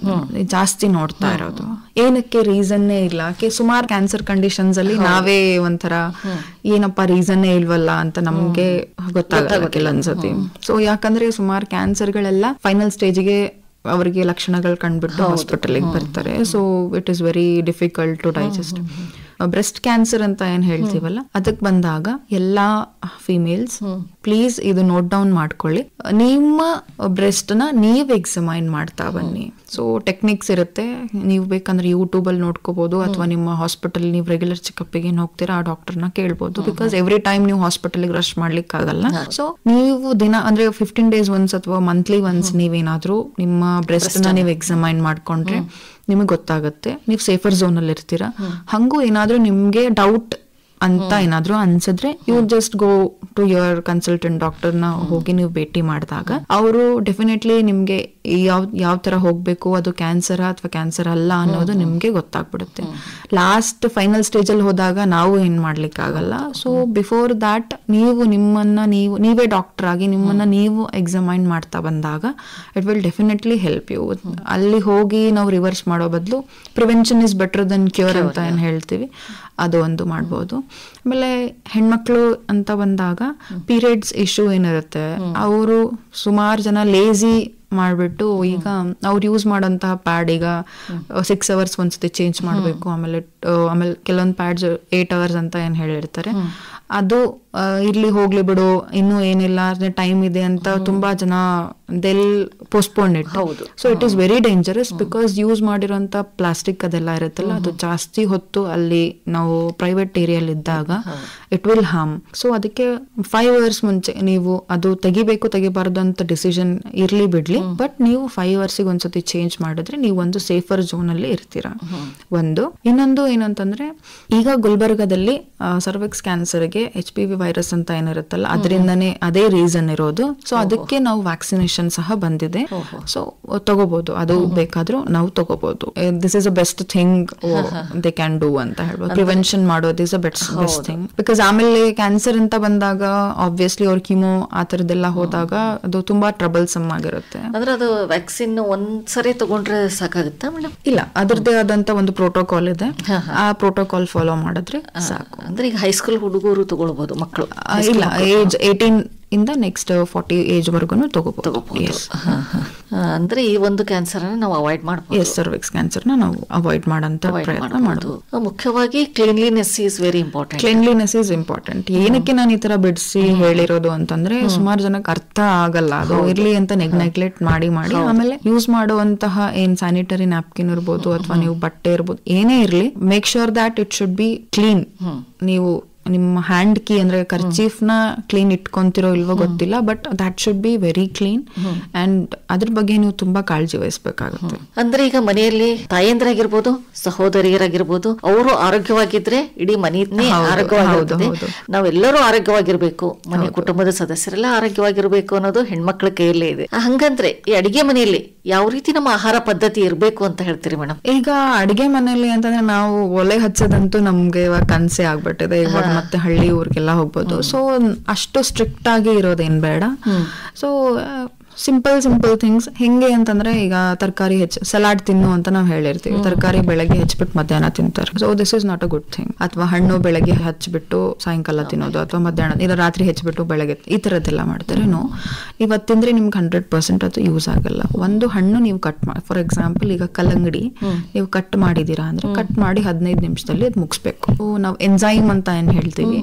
ಜಾಸ್ತಿ ನೋಡ್ತಾ ಇರೋದು ಏನಕ್ಕೆ ರೀಸನ್ನೇ ಇಲ್ಲ ಸುಮಾರು ಕ್ಯಾನ್ಸರ್ ಕಂಡೀಷನ್ಸ್ ಅಲ್ಲಿ ನಾವೇ ಒಂಥರ ಏನಪ್ಪ ರೀಸನ್ನೇ ಇಲ್ವಲ್ಲ ಅಂತ ನಮ್ಗೆ ಗೊತ್ತಾಗಲ್ಲ ಅನ್ಸತಿ ಸೊ ಯಾಕಂದ್ರೆ ಸುಮಾರು ಕ್ಯಾನ್ಸರ್ಗಳೆಲ್ಲ ಫೈನಲ್ ಸ್ಟೇಜ್ಗೆ ಅವರಿಗೆ ಲಕ್ಷಣಗಳು ಕಂಡುಬಿಟ್ಟು ಹಾಸ್ಪಿಟಲ್ಗೆ ಬರ್ತಾರೆ so it is very difficult to digest breast cancer ಅಂತ ಏನ್ ಹೇಳ್ತೀವಲ್ಲ ಅದಕ್ ಬಂದಾಗ ಎಲ್ಲಾ ಫಿಮೇಲ್ಸ್ ಪ್ಲೀಸ್ ಇದು ನೋಟ್ ಡೌನ್ ಮಾಡ್ಕೊಳ್ಳಿ ನಿಮ್ಮ ಬ್ರೆಸ್ಟ್ ನ ನೀವ್ ಎಕ್ಸಮೈನ್ ಮಾಡ್ತಾ ಬನ್ನಿ ಸೊ ಟೆಕ್ನಿಕ್ಸ್ ಇರುತ್ತೆ ನೀವು ಬೇಕಂದ್ರೆ ಯೂಟ್ಯೂಬ್ ಅಲ್ಲಿ ನೋಡ್ಕೋಬಹುದು ಅಥವಾ ನಿಮ್ಮ ಹಾಸ್ಪಿಟಲ್ ನೀವು ರೆಗ್ಯುಲರ್ ಚೆಕ್ಅಪ್ ಏನು ಹೋಗ್ತೀರಾ ಆ ಡಾಕ್ಟರ್ ನ ಕೇಳ್ಬೋದು ಬಿಕಾಸ್ ಎವ್ರಿ ಟೈಮ್ ನೀವು ಹಾಸ್ಪಿಟಲ್ ರಶ್ ಮಾಡ್ಲಿಕ್ಕೆ ಆಗಲ್ಲ ಸೊ ನೀವು ದಿನ ಅಂದ್ರೆ ಫಿಫ್ಟೀನ್ ಡೇಸ್ ಒನ್ಸ್ ಅಥವಾ ಮಂತ್ಲಿ ಒನ್ಸ್ ನೀವೇನಾದ್ರೂ ನಿಮ್ಮ ಬ್ರೆಸ್ಟ್ ನ ನೀವು ಎಕ್ಸಾಮೈನ್ ಮಾಡ್ಕೊಂಡ್ರೆ ನಿಮಗೆ ಗೊತ್ತಾಗುತ್ತೆ ನೀವು ಸೇಫರ್ ಝೋನಲ್ಲಿ ಇರ್ತೀರಾ ಹಂಗೂ ಏನಾದರೂ ನಿಮಗೆ ಡೌಟ್ ಅಂತ ಏನಾದ್ರು ಅನ್ಸಿದ್ರೆ you just go to your consultant doctor ನ ಹೋಗಿ ನೀವು ಭೇಟಿ ಮಾಡಿದಾಗ ಅವರು ಡೆಫಿನೆಟ್ಲಿ ನಿಮ್ಗೆ ಯಾವ ಯಾವ ತರ ಹೋಗ್ಬೇಕು ಅದು ಕ್ಯಾನ್ಸರ್ ಅಥವಾ ಕ್ಯಾನ್ಸರ್ ಅಲ್ಲ ಅನ್ನೋದು ನಿಮ್ಗೆ ಗೊತ್ತಾಗ್ಬಿಡುತ್ತೆ ಲಾಸ್ಟ್ ಫೈನಲ್ ಸ್ಟೇಜ್ ಅಲ್ಲಿ ಹೋದಾಗ ನಾವು ಏನ್ ಮಾಡ್ಲಿಕ್ಕೆ ಆಗಲ್ಲ ಸೊ ಬಿಫೋರ್ ದಾಟ್ ನೀವು ನಿಮ್ಮನ್ನ ನೀವು ನೀವೇ ಡಾಕ್ಟರ್ ಆಗಿ ನಿಮ್ಮನ್ನ ನೀವು ಎಕ್ಸಾಮೈನ್ ಮಾಡ್ತಾ ಬಂದಾಗ it will definitely help you ಅಲ್ಲಿ ಹೋಗಿ ನಾವು ರಿವರ್ಸ್ ಮಾಡೋ ಬದಲು prevention is better than cure ಅಂತ ಏನ್ ಹೇಳ್ತೀವಿ ಅದು ಒಂದು ಮಾಡ್ಬೋದು ಆಮೇಲೆ ಹೆಣ್ಮಕ್ಳು ಅಂತ ಬಂದಾಗ ಪೀರಿಯಡ್ಸ್ ಇಶ್ಯೂ ಏನಿರುತ್ತೆ ಅವರು ಸುಮಾರು ಜನ ಲೇಜಿ ಮಾಡಿಬಿಟ್ಟು ಈಗ ಅವ್ರು ಯೂಸ್ ಮಾಡೋಂತಹ ಪ್ಯಾಡ್ ಈಗ ಸಿಕ್ಸ್ ಅವರ್ಸ್ ಒಂದ್ಸತಿ ಚೇಂಜ್ ಮಾಡಬೇಕು ಆಮೇಲೆ ಆಮೇಲೆ ಕೆಲವೊಂದು ಪ್ಯಾಡ್ಸ್ ಏಟ್ ಅವರ್ಸ್ ಅಂತ ಏನು ಹೇಳಿರ್ತಾರೆ ಅದು ಇರ್ಲಿ ಹೋಗ್ಲಿ ಬಿಡು ಇನ್ನೂ ಏನಿಲ್ಲ ಟೈಮ್ ಇದೆ ಅಂತ ತುಂಬಾ ಜನ they'll postpone it so it is very dangerous because use ಮಾಡಿರೋಂಥ ಪ್ಲಾಸ್ಟಿಕ್ ಅದೆಲ್ಲ ಇರುತ್ತಲ್ಲ ಅದು ಜಾಸ್ತಿ ಹೊತ್ತು ಅಲ್ಲಿ ನಾವು ಪ್ರೈವೇಟ್ ಏರಿಯಲ್ಲಿ ಇದ್ದಾಗ ಇಟ್ ವಿಲ್ ಹಾರ್ಮ್ ಸೊ ಅದಕ್ಕೆ ಫೈವ್ ಅವರ್ಸ್ ಮುಂಚೆ ನೀವು ಅದು ತೆಗಿಬೇಕು ತೆಗಿಬಾರ್ದು ಅಂತ ಡಿಸಿಷನ್ ಇರ್ಲಿ ಬಿಡ್ಲಿ ಬಟ್ ನೀವು ಫೈವ್ ಅವರ್ಸ್ ಒಂದ್ಸತಿ ಚೇಂಜ್ ಮಾಡಿದ್ರೆ ನೀವು ಒಂದು ಸೇಫರ್ ಝೋನ್ ಅಲ್ಲಿ ಇರ್ತೀರಾ ಒಂದು ಇನ್ನೊಂದು ಏನಂತಂದ್ರೆ ಈಗ ಗುಲ್ಬರ್ಗದಲ್ಲಿ ಸರ್ವೆಕ್ಸ್ ಕ್ಯಾನ್ಸರ್ಗೆ ಎಚ್ ಪಿ ವಿ ವೈರಸ್ ಅಂತ ಏನಿರುತ್ತಲ್ಲ ಅದರಿಂದನೇ ಅದೇ ರೀಸನ್ ಇರೋದು ಸೊ ಅದಕ್ಕೆ ನಾವು ವ್ಯಾಕ್ಸಿನೇಷನ್ ಸಹ ಬಂದಿದೆ ಸೊ ತಗೋಬಹುದು ಅದು ಬೇಕಾದ್ರೂ ನಾವು ತಗೋಬಹುದು this is a best thing they can do ಅಂತ ಹೇಳ್ಬೋದು ಪ್ರಿವೆನ್ಷನ್ ಮಾಡೋದು is a best best thing because ಆಮೇಲೆ ಕ್ಯಾನ್ಸರ್ ಅಂತ ಬಂದಾಗ ಆಬ್ವಿಯಸ್ಲಿ ಅವ್ರ ಕಿಮೋ ಆ ತರದೆಲ್ಲ ಹೋದಾಗ ಅದು ತುಂಬಾ ಟ್ರಬಲ್ ಸಮ್ ಆಗಿರುತ್ತೆ ಅಂದ್ರೆ ಅದು ವ್ಯಾಕ್ಸಿನ್ ಒಂದ್ಸರಿ ತಗೊಂಡ್ರೆ ಸಾಕಾಗುತ್ತಾ ಮೇಡಮ್ ಇಲ್ಲ ಅದರದೇ ಆದಂತ ಒಂದು ಪ್ರೋಟೋಕಾಲ್ ಇದೆ ಆ ಪ್ರೋಟೋಕಾಲ್ ಫಾಲೋ ಮಾಡಿದ್ರೆ ಸಾಕು ಅಂದ್ರೆ ಈಗ ಹೈಸ್ಕೂಲ್ ಹುಡುಗರು ತಗೊಳ್ಬಹುದು ಮಕ್ಕಳು ಇಲ್ಲ ಏಜ್ ಏಯ್ಟೀನ್ ಇಂದ ನೆಕ್ಸ್ಟ್ ಫಾರ್ಟಿ ಏಜ್ ವರೆಗೂ ತಗೋಬಹುದು ತಗೋಬಹುದು ಅಂದ್ರೆ ಈ ಒಂದು ಕ್ಯಾನ್ಸರ್ ನಾವು ಅವಾಯ್ಡ್ ಮಾಡಬಹುದು ಎಸ್ ಸರ್ವಿಕ್ಸ್ ಕ್ಯಾನ್ಸರ್ ನಾವು ಅವಾಯ್ಡ್ ಮಾಡಂತ ಪ್ರಯತ್ನ ಮಾಡಬಹುದು ಮುಖ್ಯವಾಗಿ cleanliness is very important cleanliness is important ಏನಕ್ಕೆ ನಾನು ಈ ತರ ಬಿಡಿಸಿ ಹೇಳಿರೋದು ಅಂತಂದ್ರೆ ಸುಮಾರು ಜನಕ್ಕೆ ಅರ್ಥ ಆಗಲ್ಲ ಅದು ಇರ್ಲಿ ಅಂತ ನೆಗ್ಲೆಕ್ಟ್ ಮಾಡಿ ಮಾಡಿ ಆಮೇಲೆ ಯೂಸ್ ಮಾಡುವಂತಹ ಏನ್ ಸ್ಯಾನಿಟರಿ ನ್ಯಾಪ್ಕಿನ್ ಇರ್ಬೋದು ಅಥವಾ ನೀವು ಬಟ್ಟೆ ಇರ್ಬೋದು ಏನೇ ಇರಲಿ make sure that it should be clean ನೀವು ನಿಮ್ಮ ಹ್ಯಾಂಡ್ ಕೀ ಅಂದ್ರೆ ನ ಕ್ಲೀನ್ ಇಟ್ಕೊಂತಿರೋ ಇಲ್ವೋ ಗೊತ್ತಿಲ್ಲ but that should be very clean and ಅದ್ರ ಬಗ್ಗೆ ನೀವು ತುಂಬಾ ಕಾಳಜಿ ವಹಿಸ್ಬೇಕಾಗುತ್ತೆ ಅಂದ್ರೆ ಈಗ ಮನೆಯಲ್ಲಿ ತಾಯಂದ್ರಾಗಿರ್ಬೋದು ಸಹೋದರಿಯರಾಗಿರ್ಬೋದು ಅವರು ಆರೋಗ್ಯವಾಗಿದ್ರೆ ಇಡೀ ಮನೆಯೇ ಆರೋಗ್ಯವಾಗಿರುತ್ತೆ ನಾವೆಲ್ಲರೂ ಆರೋಗ್ಯವಾಗಿರ್ಬೇಕು ಮನೆ ಕುಟುಂಬದ ಸದಸ್ಯರೆಲ್ಲ ಆರೋಗ್ಯವಾಗಿರ್ಬೇಕು ಅನ್ನೋದು ಹೆಣ್ಮಕ್ಳ ಕೈಯಲ್ಲೇ ಇದೆ ಹಂಗಂದ್ರೆ ಈ ಅಡಿಗೆ ಮನೆಯಲ್ಲಿ ಯಾವ ರೀತಿ ನಮ್ಮ ಆಹಾರ ಪದ್ಧತಿ ಇರಬೇಕು ಅಂತ ಹೇಳ್ತೀರಿ ಮೇಡಮ್ ಈಗ ಅಡಿಗೆ ಮನೆಯಲ್ಲಿ ಅಂತಂದ್ರೆ ನಾವು ಒಲೆ ಹಚ್ಚದಂತೂ ನಮ್ಗೆ ಇವಾಗ ಕನ್ಸೆ ಆಗ್ಬಿಟ್ಟಿದೆ ಇವಾಗ ಮತ್ತೆ ಹಳ್ಳಿ ಊರಿಗೆಲ್ಲ ಹೋಗ್ಬೋದು ಸೊ ಅಷ್ಟು ಸ್ಟ್ರಿಕ್ಟ್ ಆಗಿ ಇರೋದೇನ್ ಬೇಡ ಸೊ ಸಿಂಪಲ್ ಸಿಂಪಲ್ ಥಿಂಗ್ಸ್ ಹೆಂಗೆ ಅಂತಂದ್ರೆ ಈಗ ತರಕಾರಿ ಹೆಚ್ಚು ಸಲಾಡ್ ತಿನ್ನು ಅಂತ ನಾವು ಹೇಳಿರ್ತೀವಿ ತರಕಾರಿ ಬೆಳಗ್ಗೆ ಹೆಚ್ಬಿಟ್ಟು ಮಧ್ಯಾಹ್ನ ತಿಂತಾರೆ so this is not a good thing ಅಥವಾ ಹಣ್ಣು ಬೆಳಗ್ಗೆ ಹಚ್ಚಿಬಿಟ್ಟು ಸಾಯಂಕಾಲ ತಿನ್ನೋದು ಅಥವಾ ಮಧ್ಯಾಹ್ನ ಇಲ್ಲ ರಾತ್ರಿ ಹೆಚ್ಚಿಬಿಟ್ಟು ಬೆಳಗ್ಗೆ ಈ ಥರದ್ದೆಲ್ಲ ಮಾಡ್ತಾರೆ ನೋ ಇವತ್ತು ನಿಮ್ಗೆ ಹಂಡ್ರೆಡ್ ಪರ್ಸೆಂಟ್ ಅದು ಯೂಸ್ ಆಗಲ್ಲ ಒಂದು ಹಣ್ಣು ನೀವು ಕಟ್ ಮಾಡಿ ಫಾರ್ ಎಕ್ಸಾಂಪಲ್ ಈಗ ಕಲ್ಲಂಗಡಿ ನೀವು ಕಟ್ ಮಾಡಿದೀರಾ ಅಂದ್ರೆ ಕಟ್ ಮಾಡಿ ಹದಿನೈದು ನಿಮಿಷದಲ್ಲಿ ಅದು ಮುಗಿಸ್ಬೇಕು ನಾವು ಎನ್ಸೈಮ್ ಅಂತ ಏನು ಹೇಳ್ತೀವಿ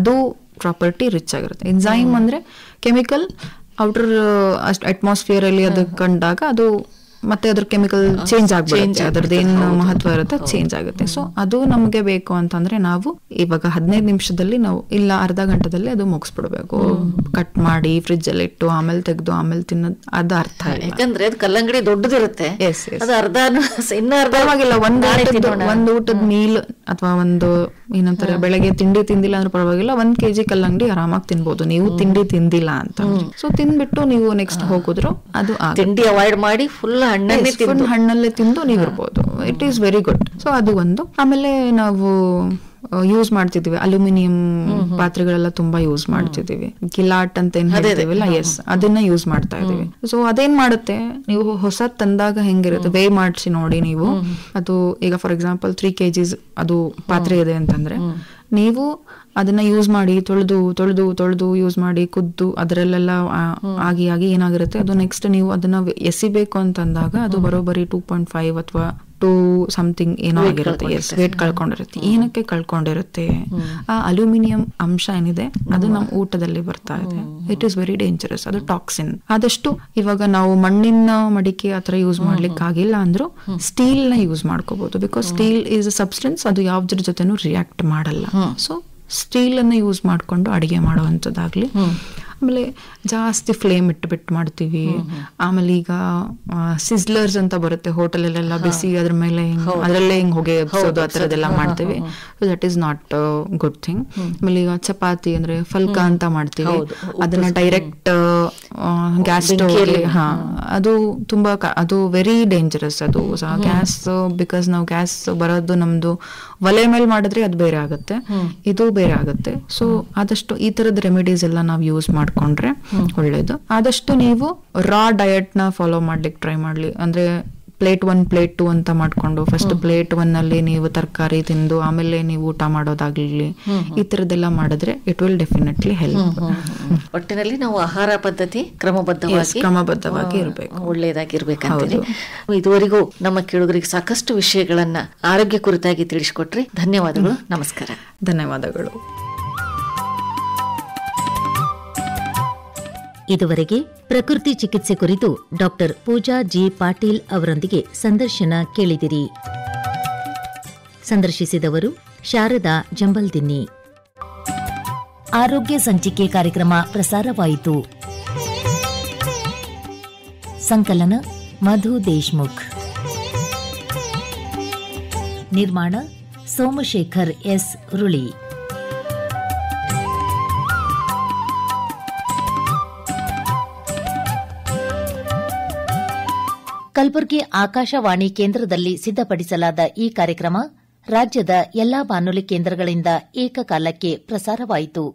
ಅದು ಪ್ರಾಪರ್ಟಿ ರಿಚ್ ಆಗಿರುತ್ತೆ ಎನ್ಸೈಮ್ ಅಂದ್ರೆ ಕೆಮಿಕಲ್ ಔಟರ್ uh, ಅಲ್ಲಿ ಅದು ಕಂಡಾಗ ಅದು ಮತ್ತೆ ಅದ್ರ ಕೆಮಿಕಲ್ ಚೇಂಜ್ ಆಗ್ಬೇಕು ಅದ್ರದ್ದು ಏನು ಮಹತ್ವ ಇರುತ್ತೆ ಚೇಂಜ್ ಆಗುತ್ತೆ ಸೊ ಅದು ನಮಗೆ ಬೇಕು ಅಂತಂದ್ರೆ ನಾವು ಇವಾಗ ಹದಿನೈದು ನಿಮಿಷದಲ್ಲಿ ನಾವು ಇಲ್ಲ ಅರ್ಧ ಗಂಟೆದಲ್ಲಿ ಅದು ಮುಗಿಸ್ಬಿಡ್ಬೇಕು ಕಟ್ ಮಾಡಿ ಫ್ರಿಜ್ ಅಲ್ಲಿ ಇಟ್ಟು ಆಮೇಲೆ ತೆಗೆದು ಆಮೇಲೆ ತಿನ್ನೋದು ಅದು ಅರ್ಥ ಯಾಕಂದ್ರೆ ಅದು ಕಲ್ಲಂಗಡಿ ದೊಡ್ಡದಿರುತ್ತೆ ಅದು ಅರ್ಧ ಇನ್ನ ಅರ್ಧ ಆಗಿಲ್ಲ ಒಂದು ಊಟದ ಒಂದು ಊಟದ ಮೀಲ್ ಅಥವಾ ಒಂದು ಏನಂತಾರೆ ಬೆಳಗ್ಗೆ ತಿಂಡಿ ತಿಂದಿಲ್ಲ ಅಂದ್ರೆ ಪರವಾಗಿಲ್ಲ ಒಂದ್ ಕೆಜಿ ಕಲ್ಲಂಗಡಿ ಆರಾಮಾಗಿ ತಿನ್ಬೋದು ನೀವು ತಿಂಡಿ ತಿಂದಿಲ್ಲ ಅಂತ ಸೊ ತಿನ್ಬಿಟ್ಟು ನೀವು ನೆಕ್ಸ್ಟ್ ಹೋಗಿದ್ರು ಅದು ತಿಂಡಿ ಅವಾಯ್ಡ್ ಮಾಡಿ ಫುಲ್ ಹಣ್ಣಲ್ಲೇ ತಿಂದು ಇರ್ಬೋದು it is very good so ಅದು ಒಂದು ಆಮೇಲೆ ನಾವು ಯೂಸ್ ಮಾಡ್ತಿದ್ವಿ ಅಲ್ಯೂಮಿನಿಯಂ ಪಾತ್ರೆಗಳೆಲ್ಲ ತುಂಬಾ ಯೂಸ್ ಮಾಡ್ತಿದ್ದೀವಿ ಗಿಲಾಟ್ ಅಂತ ಏನ್ ಹೇಳ್ತೀವಲ್ಲ ಎಸ್ ಅದನ್ನ ಯೂಸ್ ಮಾಡ್ತಾ ಇದೀವಿ ಸೊ ಅದೇನ್ ಮಾಡುತ್ತೆ ನೀವು ಹೊಸ ತಂದಾಗ ಹೆಂಗಿರುತ್ತೆ ವೇ ಮಾಡಿಸಿ ನೋಡಿ ನೀವು ಅದು ಈಗ ಫಾರ್ ಎಕ್ಸಾಂಪಲ್ ತ್ರೀ ಕೆಜಿಸ್ ಅದು ಪಾತ್ರೆ ಇದೆ ಅಂತಂದ್ರೆ ನೀವು ಅದನ್ನ ಯೂಸ್ ಮಾಡಿ ತೊಳೆದು ತೊಳೆದು ತೊಳೆದು ಯೂಸ್ ಮಾಡಿ ಕುದ್ದು ಅದರಲ್ಲೆಲ್ಲ ಆಗಿ ಆಗಿ ಏನಾಗಿರುತ್ತೆ ಅದು ನೆಕ್ಸ್ಟ್ ನೀವು ಅದನ್ನ ಎಸಿಬೇಕು ಅಂತಂದಾಗ ಅದು ಬರೋಬರಿ ಟೂ ಪಾಯಿಂಟ್ ಫೈವ್ ಅಥವಾ ಟು ಸಮಥಿಂಗ್ ಏನೋ ಆಗಿರುತ್ತೆ ಎಸ್ ವೇಟ್ ಕಳ್ಕೊಂಡಿರುತ್ತೆ ಏನಕ್ಕೆ ಕಳ್ಕೊಂಡಿರುತ್ತೆ ಆ ಅಲ್ಯೂಮಿನಿಯಂ ಅಂಶ ಏನಿದೆ ಅದು ನಮ್ಮ ಊಟದಲ್ಲಿ ಬರ್ತಾ ಇದೆ ಇಟ್ ಇಸ್ ವೆರಿ ಡೇಂಜರಸ್ ಅದು ಟಾಕ್ಸಿನ್ ಆದಷ್ಟು ಇವಾಗ ನಾವು ಮಣ್ಣಿನ ಮಡಿಕೆ ಆತರ ಯೂಸ್ ಮಾಡ್ಲಿಕ್ಕೆ ಆಗಿಲ್ಲ ಅಂದ್ರೂ ಸ್ಟೀಲ್ ನ ಯೂಸ್ ಮಾಡ್ಕೋಬಹುದು because steel is a substance ಅದು ಯಾವ್ದ್ರ ಜೊತೆನೂ ರಿಯಾಕ್ಟ್ ಮಾಡಲ್ಲ ಸೊ ಸ್ಟೀಲ್ ಅನ್ನು ಯೂಸ್ ಮಾಡಿಕೊಂಡು ಅಡಿಗೆ ಮಾಡುವಂಥದ್ದಾಗಲಿ ಆಮೇಲೆ ಜಾಸ್ತಿ ಫ್ಲೇಮ್ ಇಟ್ಟು ಬಿಟ್ಟು ಮಾಡ್ತೀವಿ ಆಮೇಲೆ ಈಗ ಸಿಸ್ಲರ್ಸ್ ಅಂತ ಬರುತ್ತೆ ಹೋಟೆಲಲ್ಲೆಲ್ಲ ಬಿಸಿ ಅದ್ರ ಮೇಲೆ ಅದರಲ್ಲೇ ಹಿಂಗೆ ಹೊಗೆ ಎಬ್ಸೋದು ಆ ಥರದ್ದೆಲ್ಲ ಮಾಡ್ತೀವಿ so that is not good thing ಆಮೇಲೆ ಈಗ ಚಪಾತಿ ಅಂದ್ರೆ ಫಲ್ಕಾ ಅಂತ ಮಾಡ್ತೀವಿ ಅದನ್ನ ಡೈರೆಕ್ಟ್ ಗ್ಯಾಸ್ ಸ್ಟವ್ ಹಾ ಅದು ತುಂಬಾ ಅದು ವೆರಿ ಡೇಂಜರಸ್ ಅದು ಗ್ಯಾಸ್ ಬಿಕಾಸ್ ನಾವು ಗ್ಯಾಸ್ ಬರೋದು ನಮ್ದು ಒಲೆ ಮೇಲೆ ಮಾಡಿದ್ರೆ ಅದು ಬೇರೆ ಆಗುತ್ತೆ ಇದು ಬೇರೆ ಆಗುತ್ತೆ ಸೊ ಆದಷ್ಟು ಈ ತರದ ರೆಮಿಡೀಸ್ ಎಲ್ಲ ನಾವು ಯೂಸ್ ಮಾಡ್ಕೊಂಡ್ರೆ ಒಳ್ಳೇದು ಆದಷ್ಟು ನೀವು ರಾ ಡಯಟ್ನ ಫಾಲೋ ಮಾಡ್ಲಿಕ್ಕೆ ಟ್ರೈ ಮಾಡಲಿ ಅಂದರೆ ಪ್ಲೇಟ್ ಒನ್ ಪ್ಲೇಟ್ ಟು ಅಂತ ಮಾಡಿಕೊಂಡು ಫಸ್ಟ್ ಪ್ಲೇಟ್ ಒನ್ ಅಲ್ಲಿ ನೀವು ತರಕಾರಿ ತಿಂದು ಆಮೇಲೆ ನೀವು ಊಟ ಮಾಡೋದಾಗ್ಲಿ ಈ ತರದೆಲ್ಲ ಮಾಡಿದ್ರೆ ಇಟ್ ವಿಲ್ ಡೆಫಿನೆಟ್ಲಿ ಹೆಲ್ಪ್ ಒಟ್ಟಿನಲ್ಲಿ ನಾವು ಆಹಾರ ಪದ್ಧತಿ ಕ್ರಮಬದ್ಧವಾಗಿ ಕ್ರಮಬದ್ಧವಾಗಿ ಇರಬೇಕು ಒಳ್ಳೆಯದಾಗಿರ್ಬೇಕಂತ ಇದುವರೆಗೂ ನಮ್ಮ ಕೇಳುಗರಿಗೆ ಸಾಕಷ್ಟು ವಿಷಯಗಳನ್ನ ಆರೋಗ್ಯ ಕುರಿತಾಗಿ ತಿಳಿಸಿಕೊಟ್ರಿ ಧನ್ಯವಾದಗಳು ನಮಸ್ಕಾರ ಧನ್ಯವಾದಗಳು ಇದುವರೆಗೆ ಪ್ರಕೃತಿ ಚಿಕಿತ್ಸೆ ಕುರಿತು ಡಾಕ್ಟರ್ ಪೂಜಾ ಜಿ ಪಾಟೀಲ್ ಅವರೊಂದಿಗೆ ಸಂದರ್ಶನ ಕೇಳಿದಿರಿ ಸಂದರ್ಶಿಸಿದವರು ಶಾರದಾ ಜಂಬಲ್ದಿನ್ನಿ ಆರೋಗ್ಯ ಸಂಚಿಕೆ ಕಾರ್ಯಕ್ರಮ ಪ್ರಸಾರವಾಯಿತು ಸಂಕಲನ ಮಧು ದೇಶ್ಮುಖ್ ನಿರ್ಮಾಣ ಸೋಮಶೇಖರ್ ಎಸ್ ರುಳಿ ಕಲಬುರಗಿ ಆಕಾಶವಾಣಿ ಕೇಂದ್ರದಲ್ಲಿ ಸಿದ್ದಪಡಿಸಲಾದ ಈ ಕಾರ್ಯಕ್ರಮ ರಾಜ್ಯದ ಎಲ್ಲಾ ಬಾನುಲಿ ಕೇಂದ್ರಗಳಿಂದ ಏಕಕಾಲಕ್ಕೆ ಪ್ರಸಾರವಾಯಿತು